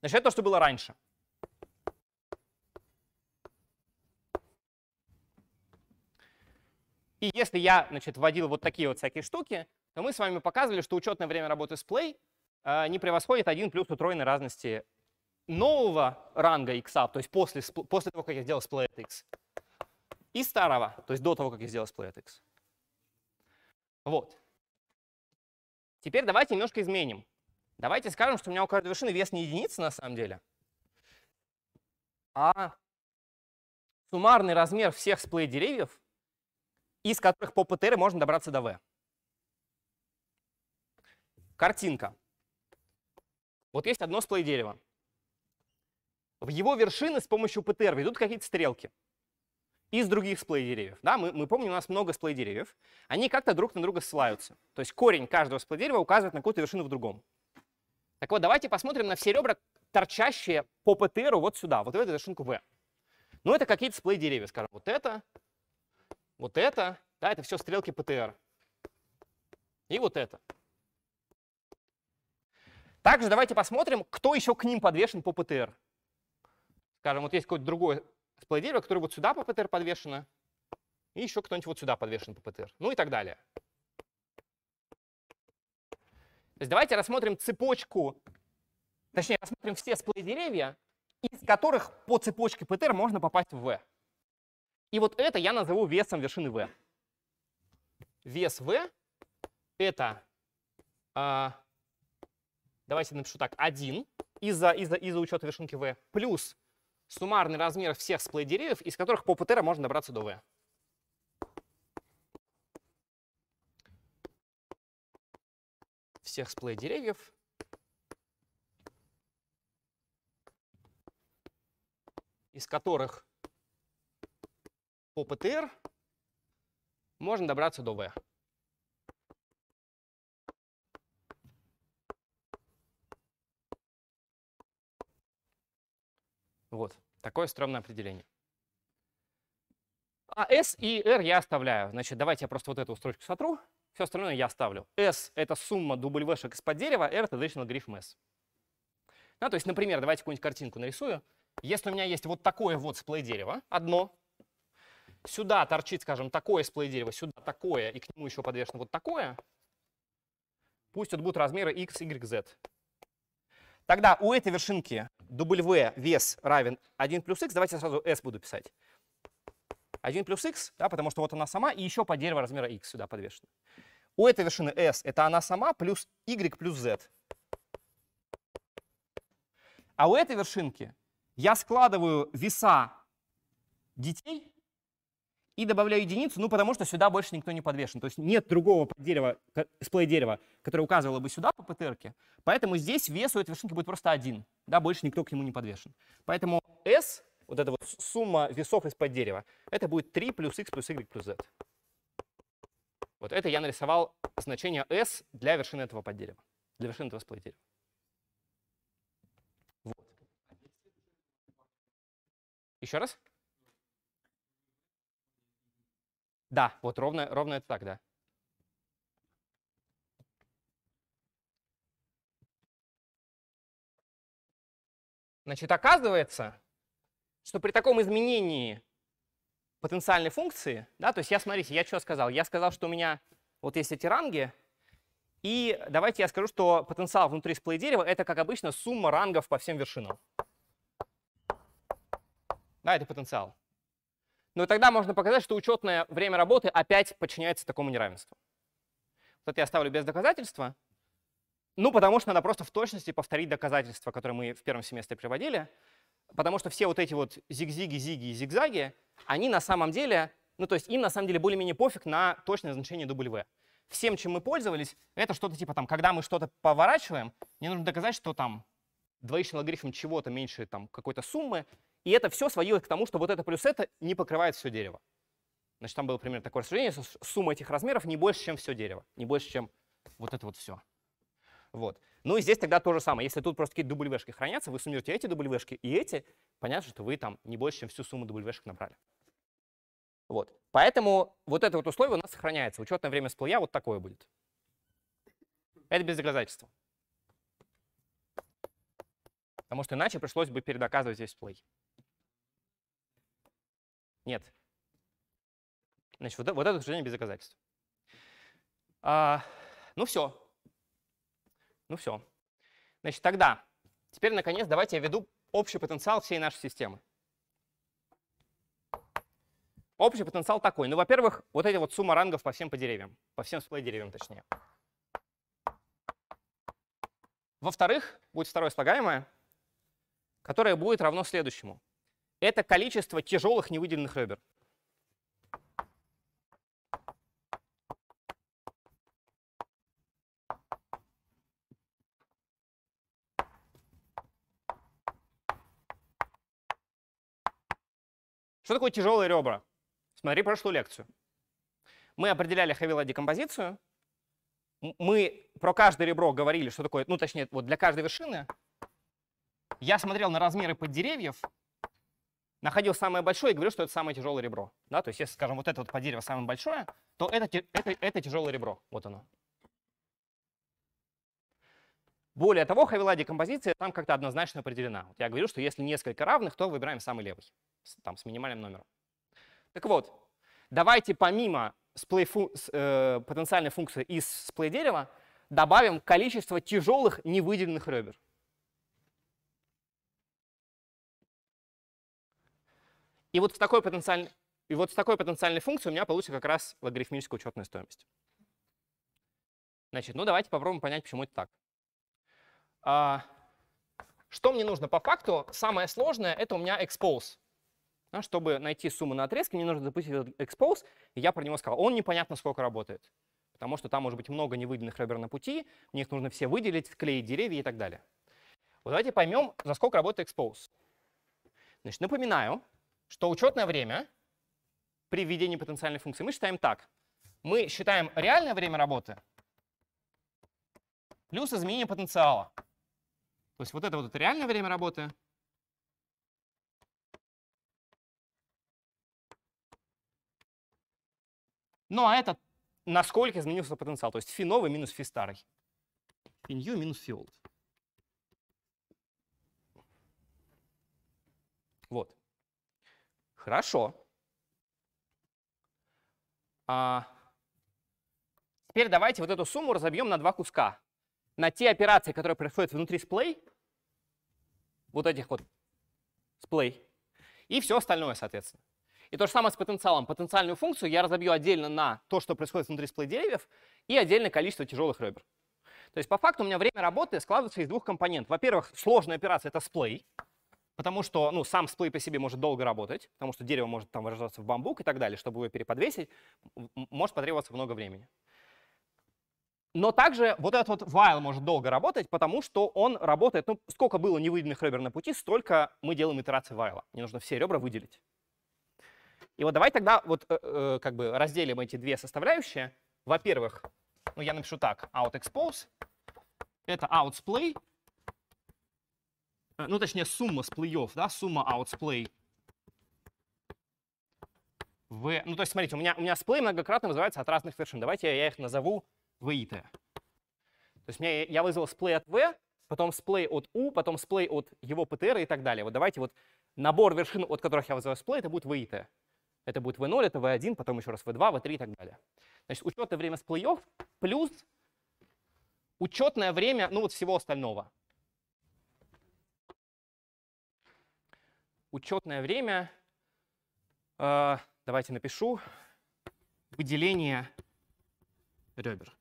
Значит, это то, что было раньше. И если я, значит, вводил вот такие вот всякие штуки, то мы с вами показывали, что учетное время работы с Play — а, не превосходит 1 плюс утроенной разности нового ранга x, то есть после, после того, как я сделал split x, и старого, то есть до того, как я сделал split x. Вот. Теперь давайте немножко изменим. Давайте скажем, что у меня у каждой вершины вес не единица на самом деле, а суммарный размер всех сплейт деревьев, из которых по ПТР можно добраться до V. Картинка. Вот есть одно сплей-дерево. В его вершины с помощью ПТР ведут какие-то стрелки из других сплей-деревьев. Да, мы, мы помним, у нас много сплей-деревьев. Они как-то друг на друга ссылаются. То есть корень каждого сплей-дерева указывает на какую-то вершину в другом. Так вот, давайте посмотрим на все ребра, торчащие по ПТР вот сюда, вот в эту вершинку В. Ну, это какие-то сплей-деревья, скажем, вот это, вот это, да, это все стрелки ПТР. И вот это. Также давайте посмотрим, кто еще к ним подвешен по ПТР. Скажем, вот есть какое-то другое сплей дерево, которое вот сюда по ПТР подвешено, и еще кто-нибудь вот сюда подвешен по ПТР, ну и так далее. То есть давайте рассмотрим цепочку, точнее, рассмотрим все сплей деревья, из которых по цепочке ПТР можно попасть в V. И вот это я назову весом вершины V. Вес V — это а, давайте напишу так, 1 из-за из -за, из -за учета вершинки v, плюс суммарный размер всех сплей-деревьев, из которых по ПТР можно добраться до v. Всех сплей-деревьев из которых по ПТР можно добраться до V. Такое стрёмное определение. А S и R я оставляю. Значит, давайте я просто вот эту строчку сотру. Все остальное я оставлю. S — это сумма дубль-вшек из-под дерева, R — это additional гриф mess. Ну, то есть, например, давайте какую-нибудь картинку нарисую. Если у меня есть вот такое вот сплей дерево, одно, сюда торчит, скажем, такое сплей дерево, сюда такое, и к нему еще подвешено вот такое, пусть это будут размеры x, y, z. Тогда у этой вершинки W вес равен 1 плюс x. Давайте я сразу s буду писать. 1 плюс x, да, потому что вот она сама, и еще по дерево размера x сюда подвешено. У этой вершины s это она сама плюс y плюс z. А у этой вершинки я складываю веса детей и добавляю единицу, ну, потому что сюда больше никто не подвешен. То есть нет другого дерева, сплей дерева, которое указывало бы сюда по ПТРке, поэтому здесь вес у этой вершинки будет просто один, да, больше никто к нему не подвешен. Поэтому S, вот эта вот сумма весов из-под дерева, это будет 3 плюс x плюс y плюс z. Вот это я нарисовал значение S для вершины этого поддерева, для вершины этого сплей дерева. Еще раз? Да, вот ровно, ровно это так, да. Значит, оказывается, что при таком изменении потенциальной функции, да, то есть я, смотрите, я что сказал? Я сказал, что у меня вот есть эти ранги, и давайте я скажу, что потенциал внутри сплей дерева — это, как обычно, сумма рангов по всем вершинам. Да, это потенциал. Но тогда можно показать, что учетное время работы опять подчиняется такому неравенству. Вот это я оставлю без доказательства. Ну, потому что надо просто в точности повторить доказательства, которые мы в первом семестре приводили. Потому что все вот эти вот зигзиги, зиги и зигзаги, они на самом деле, ну то есть им на самом деле более-менее пофиг на точное значение W. Всем, чем мы пользовались, это что-то типа там, когда мы что-то поворачиваем, мне нужно доказать, что там двоичный логарифм чего-то меньше там какой-то суммы, и это все сводилось к тому, что вот это плюс это не покрывает все дерево. Значит, там было примерно такое рассуждение, что сумма этих размеров не больше, чем все дерево, не больше, чем вот это вот все. Вот. Ну и здесь тогда то же самое. Если тут просто какие-то w хранятся, вы суммируете эти w и эти, понятно, что вы там не больше, чем всю сумму w набрали. Вот. Поэтому вот это вот условие у нас сохраняется. Учетное время всплыя вот такое будет. Это без доказательства. Потому что иначе пришлось бы передоказывать весь плей. Нет. Значит, вот, вот это утверждение без доказательств. А, ну все. Ну все. Значит, тогда, теперь, наконец, давайте я введу общий потенциал всей нашей системы. Общий потенциал такой. Ну, во-первых, вот эти вот сумма рангов по всем по деревьям. По всем сплей деревьям, точнее. Во-вторых, будет второе слагаемое, которое будет равно следующему. Это количество тяжелых невыделенных ребер. Что такое тяжелые ребра? Смотри прошлую лекцию. Мы определяли Хавила декомпозицию. Мы про каждое ребро говорили, что такое, ну точнее, вот для каждой вершины я смотрел на размеры под деревьев, находил самое большое и говорю, что это самое тяжелое ребро. Да? То есть, если, скажем, вот это вот по дереву самое большое, то это, это, это тяжелое ребро. Вот оно. Более того, Хавилади композиция там как-то однозначно определена. Вот я говорю, что если несколько равных, то выбираем самый левый, там, с минимальным номером. Так вот, давайте помимо сплей фу с, э, потенциальной функции из сплей дерева добавим количество тяжелых невыделенных ребер. И вот в такой потенциальной, и вот с такой потенциальной функцией у меня получится как раз логарифмическая учетная стоимость. Значит, ну давайте попробуем понять, почему это так. А, что мне нужно по факту? Самое сложное — это у меня expose. А, чтобы найти сумму на отрезке, мне нужно запустить этот expose, и я про него сказал. Он непонятно сколько работает, потому что там может быть много невыделенных ребер на пути, мне их нужно все выделить, склеить деревья и так далее. Вот давайте поймем, за сколько работает expose. Значит, напоминаю, что учетное время при введении потенциальной функции мы считаем так. Мы считаем реальное время работы плюс изменение потенциала. То есть вот это вот это реальное время работы Ну, а это насколько изменился потенциал. То есть фи новый минус фи старый. Фи new минус фи old. Вот. Хорошо. А, теперь давайте вот эту сумму разобьем на два куска. На те операции, которые происходят внутри сплей, вот этих вот сплей, и все остальное, соответственно. И то же самое с потенциалом. Потенциальную функцию я разобью отдельно на то, что происходит внутри сплей деревьев, и отдельное количество тяжелых ребер. То есть по факту у меня время работы складывается из двух компонентов. Во-первых, сложная операция — это сплей, Потому что ну, сам сплей по себе может долго работать, потому что дерево может там выражаться в бамбук и так далее. Чтобы его переподвесить, может потребоваться много времени. Но также вот этот вот while может долго работать, потому что он работает, ну, сколько было невыделенных ребер на пути, столько мы делаем итерации while. Не нужно все ребра выделить. И вот давай тогда вот э, э, как бы разделим эти две составляющие. Во-первых, ну я напишу так, out expose, это out splay, Э, ну точнее сумма с плей-офф, да, сумма outsplay в... Ну, то есть, смотрите, у меня, у меня сплей многократно вызывается от разных вершин. Давайте я, их назову v и t. То есть мне, я вызвал сплей от v, потом сплей от u, потом сплей от его ptr и так далее. Вот давайте вот набор вершин, от которых я вызываю сплей, это будет v и t. Это будет v0, это v1, потом еще раз v2, v3 и так далее. Значит, учетное время сплеев плюс учетное время, ну вот всего остального. учетное время, э, давайте напишу, выделение ребер.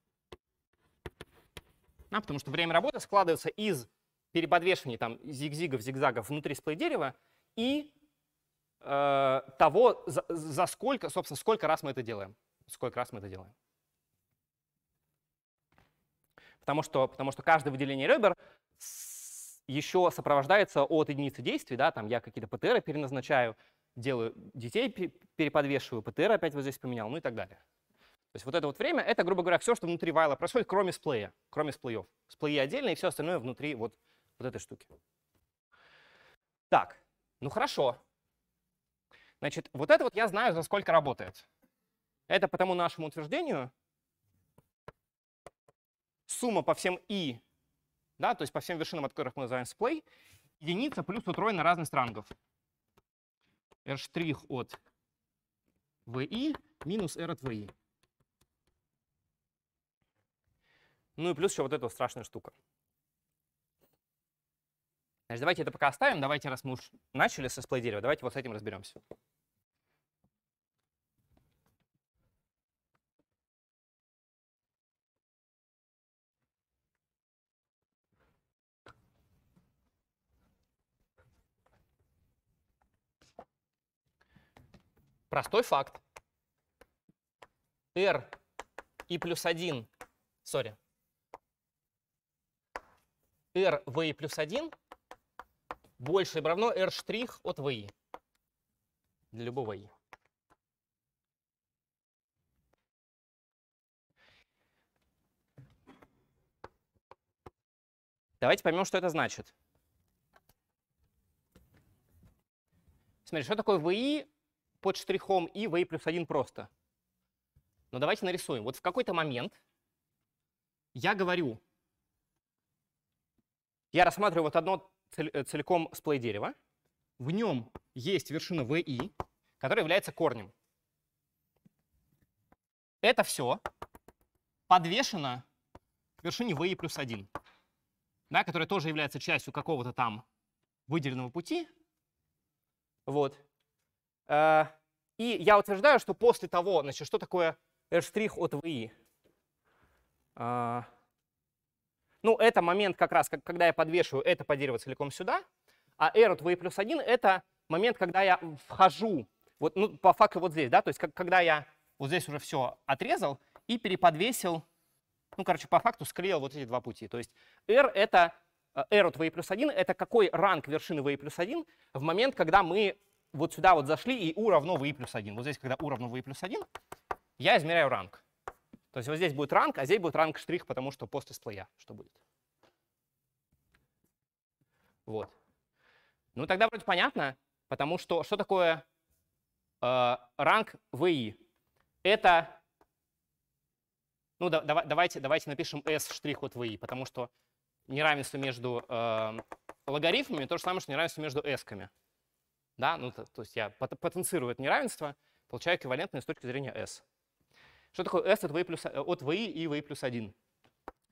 Да, потому что время работы складывается из переподвешивания там, зигзигов, зигзагов внутри сплей-дерева и э, того, за, за сколько, собственно, сколько раз мы это делаем. Сколько раз мы это делаем. Потому что, потому что каждое выделение ребер еще сопровождается от единицы действий, да, там я какие-то ПТРы переназначаю, делаю детей, переподвешиваю, ПТР опять вот здесь поменял, ну и так далее. То есть вот это вот время, это, грубо говоря, все, что внутри вайла происходит, кроме сплея, кроме сплеев. Сплеи отдельно и все остальное внутри вот, вот этой штуки. Так, ну хорошо. Значит, вот это вот я знаю, за сколько работает. Это по тому нашему утверждению. Сумма по всем и да, то есть по всем вершинам, от которых мы называем сплей, единица плюс утроена разность рангов. R' от VI минус R от VI. Ну и плюс еще вот эта страшная штука. Значит, давайте это пока оставим. Давайте, раз мы уж начали со сплей дерева, давайте вот с этим разберемся. Простой факт. R и плюс 1, сори, R VI плюс 1 больше или равно R' от VI для любого I. Давайте поймем, что это значит. Смотри, что такое VI под штрихом и v плюс 1 просто. Но давайте нарисуем. Вот в какой-то момент я говорю, я рассматриваю вот одно э, целиком сплей дерева, в нем есть вершина vi, которая является корнем. Это все подвешено к вершине vi плюс 1, да, которая тоже является частью какого-то там выделенного пути. Вот. Э, и я утверждаю, что после того, значит, что такое R' э, от VI? А, ну, это момент как раз, когда я подвешиваю это по дереву целиком сюда, а R от VI плюс 1 — это момент, когда я вхожу, вот, ну, по факту вот здесь, да, то есть как, когда я вот здесь уже все отрезал и переподвесил, ну, короче, по факту склеил вот эти два пути. То есть R — это э, R от VI плюс 1, это какой ранг вершины VI плюс 1 в момент, когда мы вот сюда вот зашли, и u равно vi плюс 1. Вот здесь, когда u равно vi плюс 1, я измеряю ранг. То есть вот здесь будет ранг, а здесь будет ранг штрих, потому что после сплея что будет. Вот. Ну, тогда вроде понятно, потому что что такое э, ранг ви? Это, ну, да, давай, давайте, давайте напишем S штрих от ви, потому что неравенство между э, логарифмами то же самое, что неравенство между S-ками да, ну, то, то есть я потенцирую это неравенство, получаю эквивалентное с точки зрения S. Что такое S от VI, плюс, э, от VI и VI плюс 1?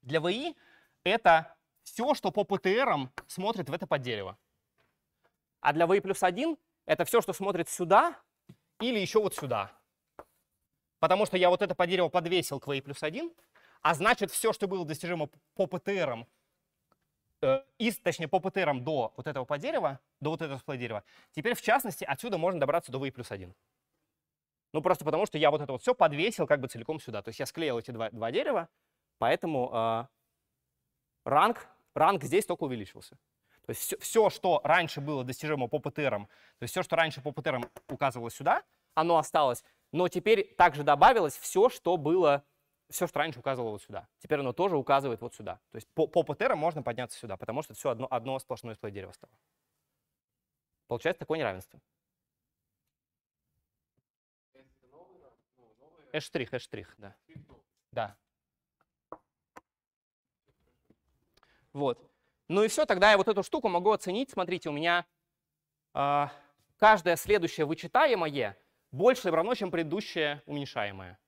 Для VI это все, что по ПТРам смотрит в это поддерево. А для VI плюс 1 это все, что смотрит сюда или еще вот сюда. Потому что я вот это поддерево подвесил к VI плюс 1, а значит, все, что было достижимо по ПТРам Э, из, точнее, по ПТРам до вот этого подерева, до вот этого дерева. Теперь, в частности, отсюда можно добраться до V плюс 1. Ну, просто потому что я вот это вот все подвесил как бы целиком сюда. То есть я склеил эти два, два дерева, поэтому э, ранг, ранг здесь только увеличился. То есть все, все, что раньше было достижимо по ПТРам, то есть все, что раньше по ПТРам указывалось сюда, оно осталось. Но теперь также добавилось все, что было все, что раньше указывало вот сюда, теперь оно тоже указывает вот сюда. То есть по, по ПТР можно подняться сюда, потому что все одно, одно сплошное слой дерева стало. Получается такое неравенство. Эштрих, эштрих, да. Да. Вот. Ну и все, тогда я вот эту штуку могу оценить. Смотрите, у меня э, каждое следующее вычитаемое больше равно, чем предыдущее уменьшаемое.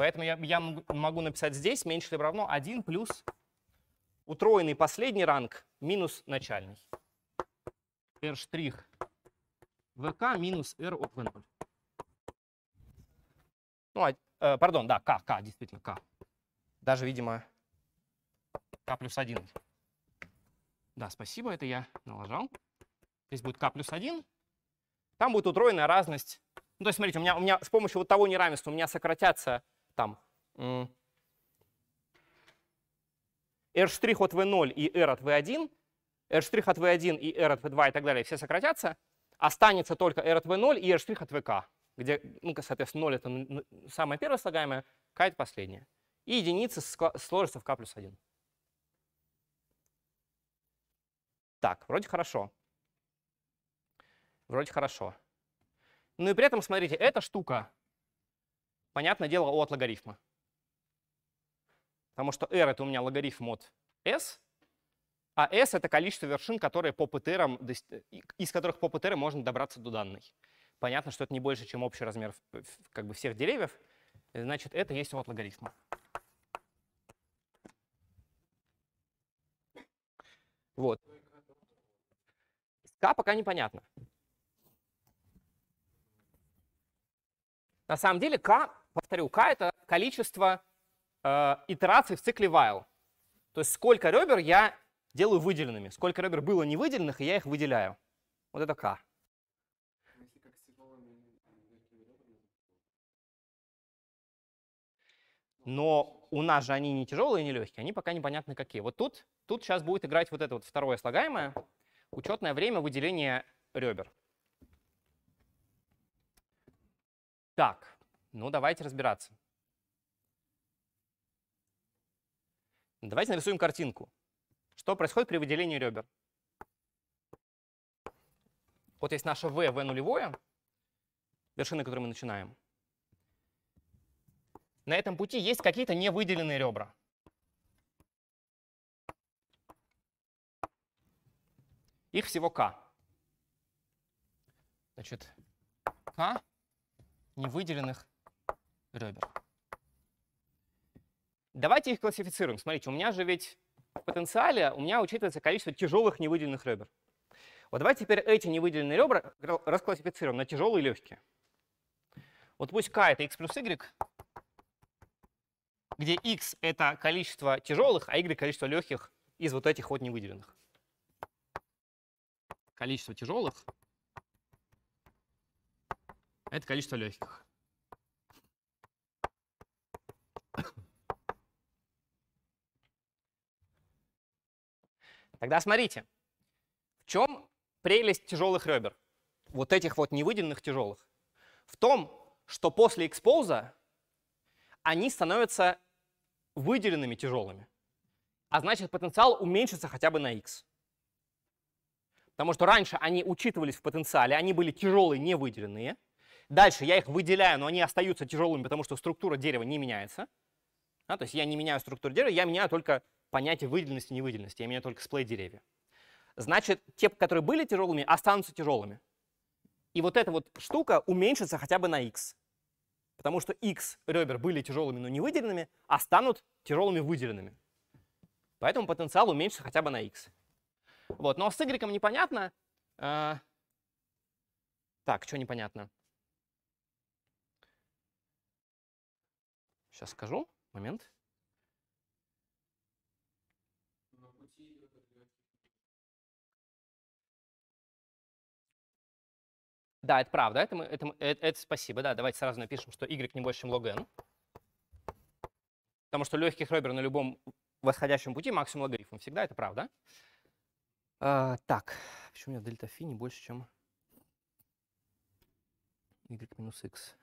Поэтому я, я могу написать здесь меньше либо равно 1 плюс утроенный последний ранг минус начальный. R' vk минус R от v0. Ну, а, э, пардон, да, k, k, действительно, k. Даже, видимо, k плюс 1. Да, спасибо, это я налажал. Здесь будет k плюс 1. Там будет утроенная разность. Ну, то есть, смотрите, у меня, у меня с помощью вот того неравенства у меня сократятся там R' от V0 и R от V1, R' от V1 и R от V2 и так далее, все сократятся, останется только R от V0 и R' от VK, где, ну, соответственно, 0 — это ну, ну, самое первое слагаемое, K — это последнее. И единица сложится в K плюс 1. Так, вроде хорошо. Вроде хорошо. Ну и при этом, смотрите, эта штука понятное дело, O от логарифма. Потому что R — это у меня логарифм от S, а S — это количество вершин, которые по ПТРам, из которых по ПТР можно добраться до данной. Понятно, что это не больше, чем общий размер как бы, всех деревьев. Значит, это есть от логарифма. Вот. К пока непонятно. На самом деле К Повторю, k — это количество э, итераций в цикле while. То есть сколько ребер я делаю выделенными, сколько ребер было не выделенных, и я их выделяю. Вот это k. Но у нас же они не тяжелые, не легкие, они пока непонятны какие. Вот тут, тут сейчас будет играть вот это вот второе слагаемое, учетное время выделения ребер. Так, ну, давайте разбираться. Давайте нарисуем картинку. Что происходит при выделении ребер? Вот есть наше v, v нулевое, вершина, которую мы начинаем. На этом пути есть какие-то невыделенные ребра. Их всего k. Значит, k невыделенных ребер. Давайте их классифицируем. Смотрите, у меня же ведь в потенциале у меня учитывается количество тяжелых невыделенных ребер. Вот давайте теперь эти невыделенные ребра расклассифицируем на тяжелые и легкие. Вот пусть k это x плюс y, где x — это количество тяжелых, а y — количество легких из вот этих вот невыделенных. Количество тяжелых — это количество легких. Тогда смотрите, в чем прелесть тяжелых ребер, вот этих вот невыделенных тяжелых? В том, что после экспоза они становятся выделенными тяжелыми, а значит потенциал уменьшится хотя бы на x. Потому что раньше они учитывались в потенциале, они были тяжелые, невыделенные. выделенные – Дальше я их выделяю, но они остаются тяжелыми, потому что структура дерева не меняется. Да, то есть я не меняю структуру дерева, я меняю только понятие выделенности и невыделенности. Я меняю только сплей деревья. Значит, те, которые были тяжелыми, останутся тяжелыми. И вот эта вот штука уменьшится хотя бы на x. Потому что x ребер были тяжелыми, но не выделенными, а станут тяжелыми выделенными. Поэтому потенциал уменьшится хотя бы на x. Вот. Но с y непонятно. А, так, что непонятно? Сейчас скажу. Момент. Да, это правда. Это, мы, это, это, это спасибо. Да, давайте сразу напишем, что y не больше, чем log n. Потому что легких ребер на любом восходящем пути максимум логарифм. Всегда это правда. А, так, почему у меня дельта фи не больше, чем y минус x?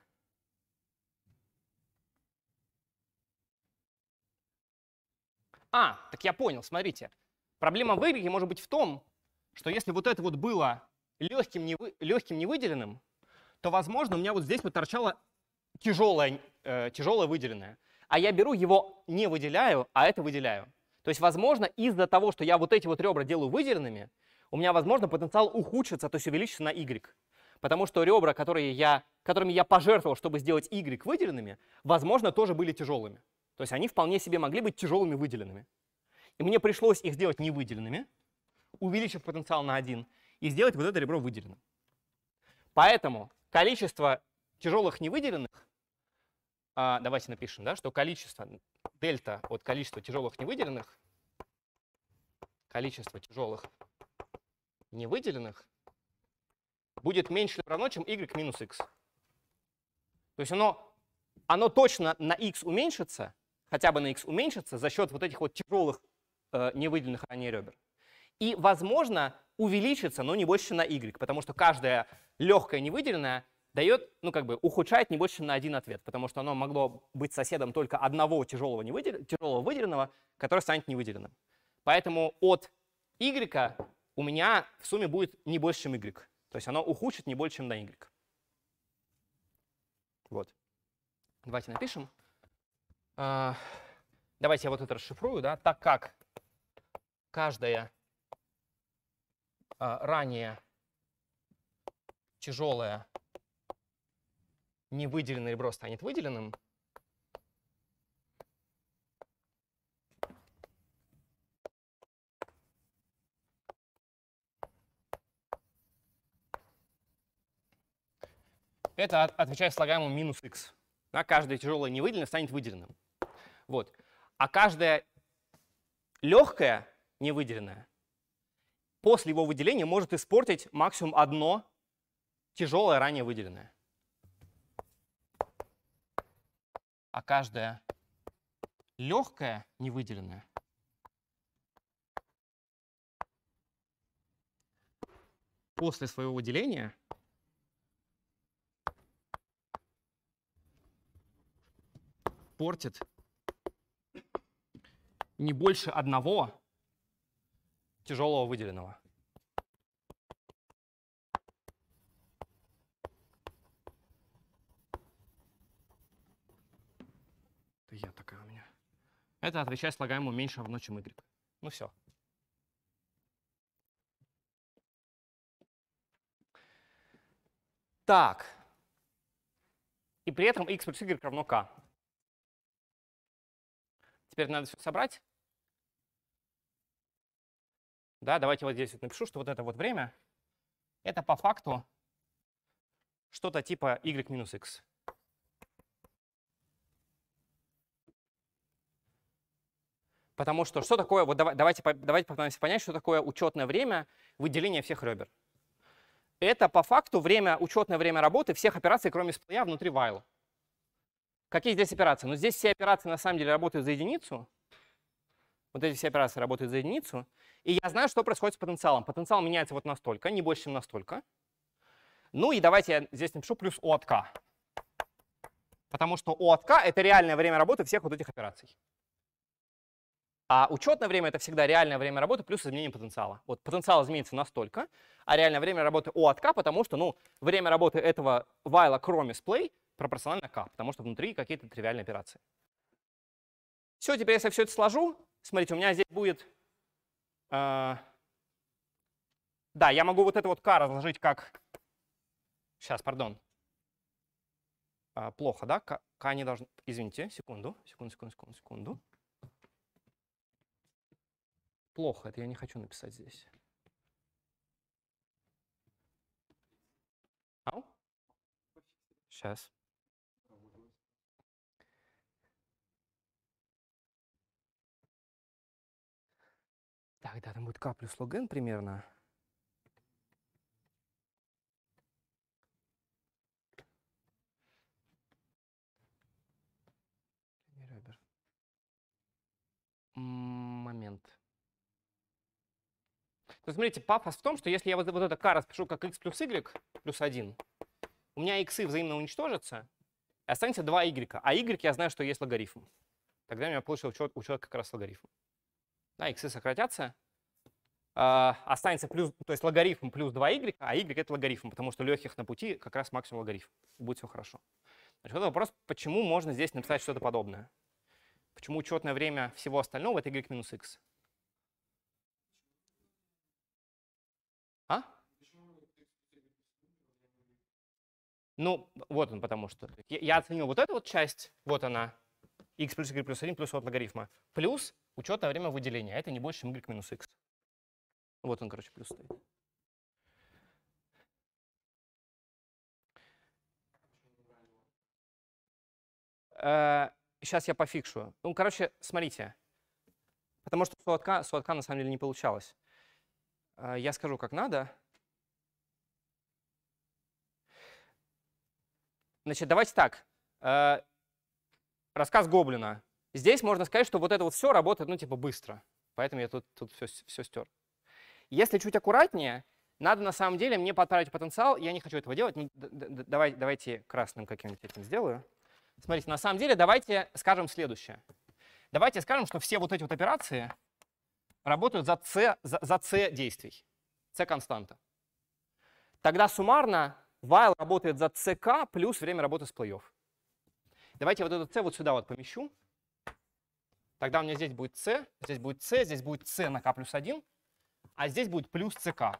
А, так я понял, смотрите. Проблема в Y может быть в том, что если вот это вот было легким, невы... легким невыделенным, то, возможно, у меня вот здесь вот торчало тяжелое, э, тяжелое выделенное. А я беру его не выделяю, а это выделяю. То есть, возможно, из-за того, что я вот эти вот ребра делаю выделенными, у меня, возможно, потенциал ухудшится, то есть увеличится на Y. Потому что ребра, которые я, которыми я пожертвовал, чтобы сделать Y выделенными, возможно, тоже были тяжелыми. То есть они вполне себе могли быть тяжелыми выделенными. И мне пришлось их сделать невыделенными, увеличив потенциал на 1, и сделать вот это ребро выделенным. Поэтому количество тяжелых невыделенных, а, давайте напишем, да, что количество дельта от количества тяжелых невыделенных, количество тяжелых невыделенных будет меньше равно, чем y минус x. То есть оно, оно точно на x уменьшится, хотя бы на x уменьшится за счет вот этих вот тяжелых э, невыделенных ранее ребер. И, возможно, увеличится, но не больше на y, потому что каждая легкая невыделенная дает, ну как бы ухудшает не больше на один ответ, потому что оно могло быть соседом только одного тяжелого, невыдел... тяжелого выделенного, который станет невыделенным. Поэтому от y у меня в сумме будет не больше, чем y. То есть оно ухудшит не больше, чем на y. Вот. Давайте напишем. А, давайте я вот это расшифрую, да, так как каждая ранее тяжелое невыделенное ребро станет выделенным, это отвечает слагаемому минус x. Да, каждое тяжелое невыделенное станет выделенным. Вот. А каждая легкая, невыделенная, после его выделения может испортить максимум одно тяжелое ранее выделенное. А каждая легкая невыделенная после своего выделения портит не больше одного тяжелого выделенного. Это я такая у меня. Это отвечает слагаемому меньше равно, чем y. Ну все. Так. И при этом x плюс y равно k. Теперь надо все собрать. Да, давайте вот здесь вот напишу, что вот это вот время, это по факту что-то типа y минус x. Потому что что такое, вот давайте, давайте попытаемся понять, что такое учетное время выделения всех ребер. Это по факту время, учетное время работы всех операций, кроме сплея, внутри while. Какие здесь операции? Ну, здесь все операции на самом деле работают за единицу, вот эти все операции работают за единицу, и я знаю, что происходит с потенциалом. Потенциал меняется вот настолько, не больше, чем настолько. Ну и давайте я здесь напишу плюс О от К. Потому что О от К — это реальное время работы всех вот этих операций. А учетное время — это всегда реальное время работы плюс изменение потенциала. Вот потенциал изменится настолько, а реальное время работы О от К, потому что ну, время работы этого вайла кроме сплей пропорционально К, потому что внутри какие-то тривиальные операции. Все, теперь если я все это сложу, Смотрите, у меня здесь будет... Э, да, я могу вот это вот k разложить как... Сейчас, пардон. Э, плохо, да? К, к не должно... Извините, секунду, секунду, секунду, секунду, секунду. Плохо, это я не хочу написать здесь. Сейчас. Так, да, там будет каплю плюс лог примерно. Момент. То есть, смотрите, пафос в том, что если я вот, вот это k распишу как x плюс y плюс 1, у меня x взаимно уничтожатся, и останется 2y. А y я знаю, что есть логарифм. Тогда у меня получился учет, учет как раз логарифм да, x сократятся, э, останется плюс, то есть логарифм плюс 2y, а y это логарифм, потому что легких на пути как раз максимум логарифм, будет все хорошо. Значит, вот вопрос, почему можно здесь написать что-то подобное? Почему учетное время всего остального это y минус x? А? Ну, вот он, потому что. Я оценил вот эту вот часть, вот она, x плюс y плюс 1 плюс от логарифма. Плюс учетное время выделения. А это не больше, чем y минус x. Вот он, короче, плюс стоит. Сейчас э, я пофикшу. Ну, короче, смотрите. Потому что суатка, суатка на самом деле не получалось. Э, я скажу, как надо. Значит, давайте так. Э, рассказ Гоблина. Здесь можно сказать, что вот это вот все работает, ну, типа, быстро. Поэтому я тут, тут все, все стер. Если чуть аккуратнее, надо на самом деле мне подправить потенциал. Я не хочу этого делать. Ну, давай, давайте красным каким-нибудь этим сделаю. Смотрите, на самом деле давайте скажем следующее. Давайте скажем, что все вот эти вот операции работают за c, за, за c действий, c константа. Тогда суммарно while работает за ck плюс время работы с плей-офф. Давайте вот это c вот сюда вот помещу. Тогда у меня здесь будет c, здесь будет c, здесь будет c на k плюс 1, а здесь будет плюс ck.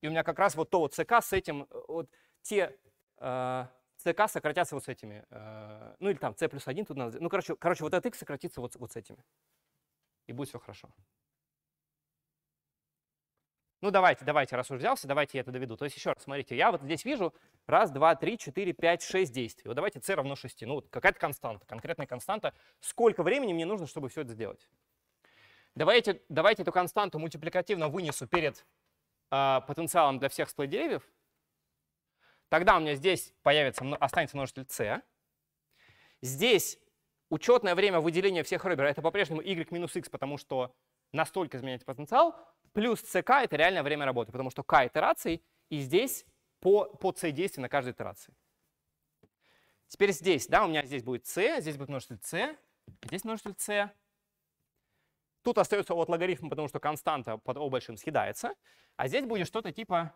И у меня как раз вот то вот ck с этим, э, вот те э, ck сократятся вот с этими. Э, ну или там c плюс 1 тут надо. Ну короче, короче вот этот x сократится вот, вот с этими. И будет все хорошо. Ну, давайте, давайте, раз уж взялся, давайте я это доведу. То есть еще раз, смотрите, я вот здесь вижу раз, два, три, четыре, пять, шесть действий. Вот давайте c равно 6. Ну, вот какая-то константа, конкретная константа. Сколько времени мне нужно, чтобы все это сделать? Давайте, давайте эту константу мультипликативно вынесу перед э, потенциалом для всех сплит-деревьев. Тогда у меня здесь появится, останется множитель c. Здесь учетное время выделения всех ребер — это по-прежнему y минус x, потому что настолько изменять потенциал, плюс ЦК — это реальное время работы, потому что К — итераций, и здесь по, по C действие на каждой итерации. Теперь здесь, да, у меня здесь будет c, здесь будет множитель c, здесь множитель c. Тут остается вот логарифм потому что константа под O большим съедается. А здесь будет что-то типа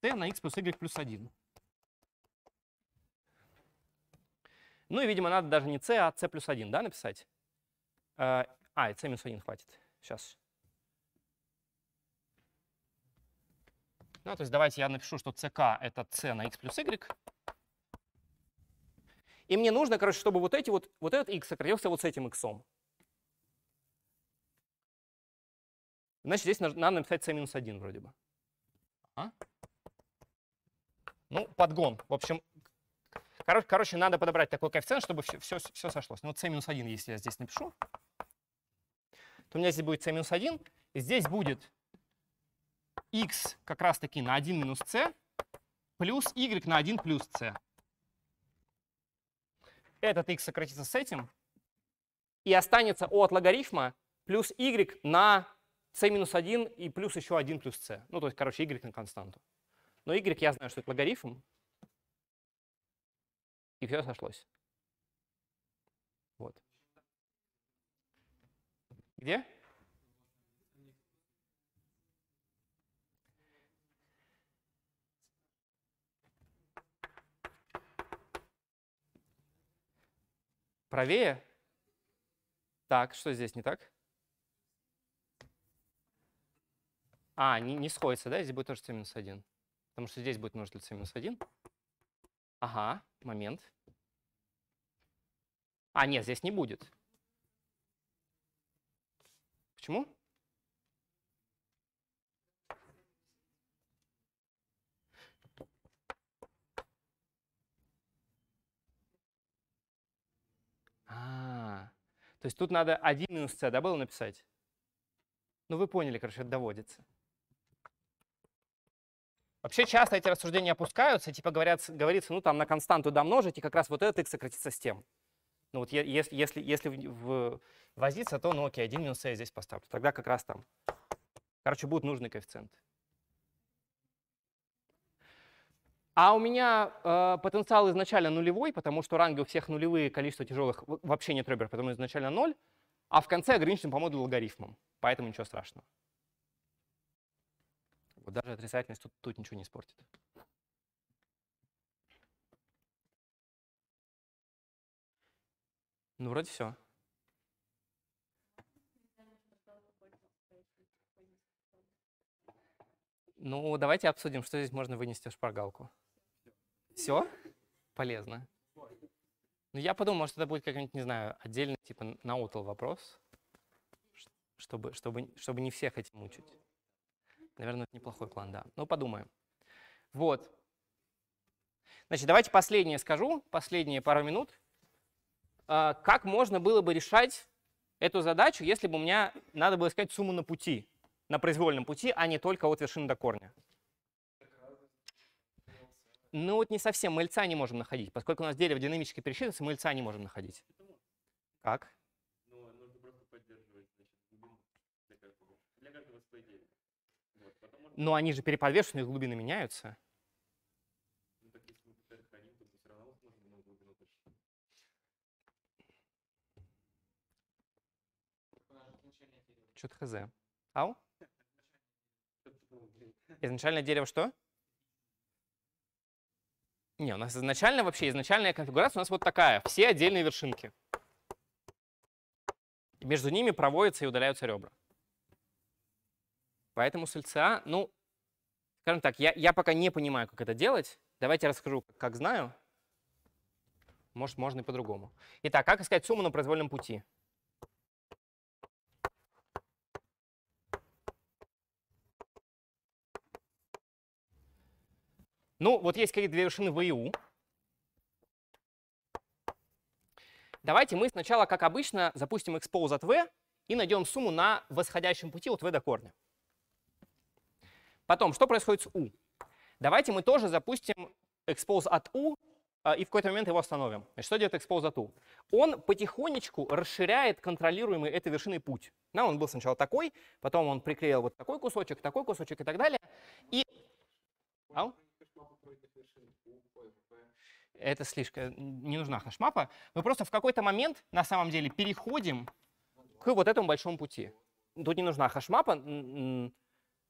t на x плюс y плюс 1. Ну и, видимо, надо даже не c, а c плюс 1, да, написать? Э, а, и c минус 1 хватит. Сейчас. Ну, то есть давайте я напишу, что ck — это c на x плюс y. И мне нужно, короче, чтобы вот, эти вот, вот этот x сократился вот с этим x. Значит, здесь надо написать c минус 1 вроде бы. А? Ну, подгон. В общем, короче, короче, надо подобрать такой коэффициент, чтобы все, все, все сошлось. Ну, вот c минус 1, если я здесь напишу, то у меня здесь будет c минус 1. Здесь будет x как раз-таки на 1 минус c плюс y на 1 плюс c. Этот x сократится с этим. И останется от логарифма плюс y на c минус 1 и плюс еще 1 плюс c. Ну, то есть, короче, y на константу. Но y я знаю, что это логарифм. И все сошлось. Вот. Где? Правее? Так, что здесь не так? А, не, не сходится, да? Здесь будет тоже c минус 1. Потому что здесь будет множитель c минус 1. Ага, момент. А, нет, здесь не будет. Почему? А, то есть тут надо 1 минус c, да, было написать? Ну, вы поняли, короче, это доводится. Вообще часто эти рассуждения опускаются, типа говорят, говорится, ну там на константу домножить, и как раз вот этот x сократится с тем. Ну вот если, если, если в, в, возиться, то ну окей, 1 минус а я здесь поставлю. Тогда как раз там. Короче, будет нужный коэффициент. А у меня э, потенциал изначально нулевой, потому что ранги у всех нулевые, количество тяжелых вообще нет ребер, потому изначально ноль, а в конце ограничен по модулю логарифмом, поэтому ничего страшного. Вот даже отрицательность тут, тут ничего не испортит. Ну, вроде все. Ну, давайте обсудим, что здесь можно вынести в шпаргалку. Все? Полезно. Ну, я подумал, может, это будет как нибудь не знаю, отдельный, типа, наутл вопрос, чтобы, чтобы, чтобы не всех этим мучить. Наверное, это неплохой план, да. Ну, подумаем. Вот. Значит, давайте последнее скажу, последние пару минут. А, как можно было бы решать эту задачу, если бы у меня надо было искать сумму на пути, на произвольном пути, а не только от вершины до корня? Ну вот не совсем, мы льца не можем находить, поскольку у нас дерево динамически пересчитывается, мы льца не можем находить. Как? Ну, а Но ну, они же переподвешены, их глубины меняются. Чутхз. Ау? Изначально дерево что? Не, у нас изначально вообще, изначальная конфигурация у нас вот такая. Все отдельные вершинки. И между ними проводятся и удаляются ребра. Поэтому с LCA, ну, скажем так, я, я пока не понимаю, как это делать. Давайте я расскажу, как знаю. Может, можно и по-другому. Итак, как искать сумму на произвольном пути? Ну, вот есть какие-то две вершины V и U. Давайте мы сначала, как обычно, запустим expose от V и найдем сумму на восходящем пути от V до корня. Потом, что происходит с U? Давайте мы тоже запустим expose от U э, и в какой-то момент его остановим. Значит, что делает expose от U? Он потихонечку расширяет контролируемый этой вершиной путь. Да, он был сначала такой, потом он приклеил вот такой кусочек, такой кусочек и так далее. И... Ау? это слишком, э, не нужна хашмапа. Мы просто в какой-то момент, на самом деле, переходим к вот этому большому пути. Тут не нужна хашмапа,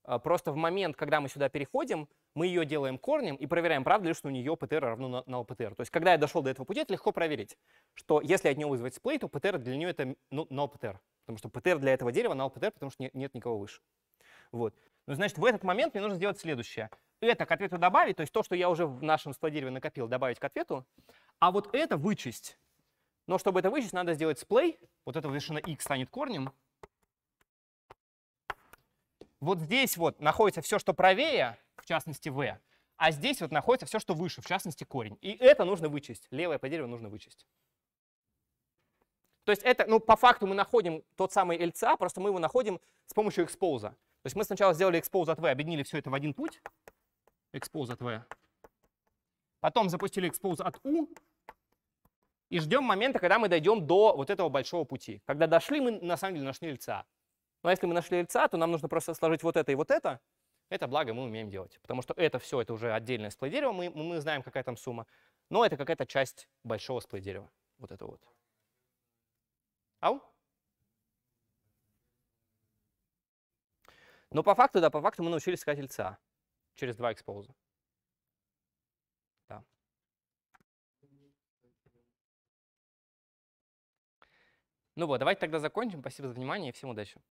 а просто в момент, когда мы сюда переходим, мы ее делаем корнем и проверяем, правда ли, что у нее ПТР равно на, на ЛПТР. То есть, когда я дошел до этого пути, это легко проверить, что если от него вызвать сплей, то ПТР для нее это ну, на ЛПТР. Потому что ПТР для этого дерева на ЛПТР, потому что нет никого выше. Вот. Ну, значит, в этот момент мне нужно сделать следующее. Это к ответу добавить, то есть то, что я уже в нашем складировании накопил, добавить к ответу, а вот это вычесть. Но чтобы это вычесть, надо сделать сплей. Вот эта вершина x станет корнем. Вот здесь вот находится все, что правее, в частности v, а здесь вот находится все, что выше, в частности корень. И это нужно вычесть. Левое по дереву нужно вычесть. То есть это, ну, по факту мы находим тот самый LCA, просто мы его находим с помощью экспоза. То есть мы сначала сделали expose от v, объединили все это в один путь, expose от v. Потом запустили expose от u и ждем момента, когда мы дойдем до вот этого большого пути. Когда дошли, мы на самом деле нашли лица. Но если мы нашли лица, то нам нужно просто сложить вот это и вот это. Это благо мы умеем делать, потому что это все, это уже отдельное сплей дерево, мы, мы знаем, какая там сумма, но это какая-то часть большого сплей дерева, вот это вот. Ау? Но по факту, да, по факту мы научились искать ильца через два экспоза. Да. Ну вот, давайте тогда закончим. Спасибо за внимание и всем удачи.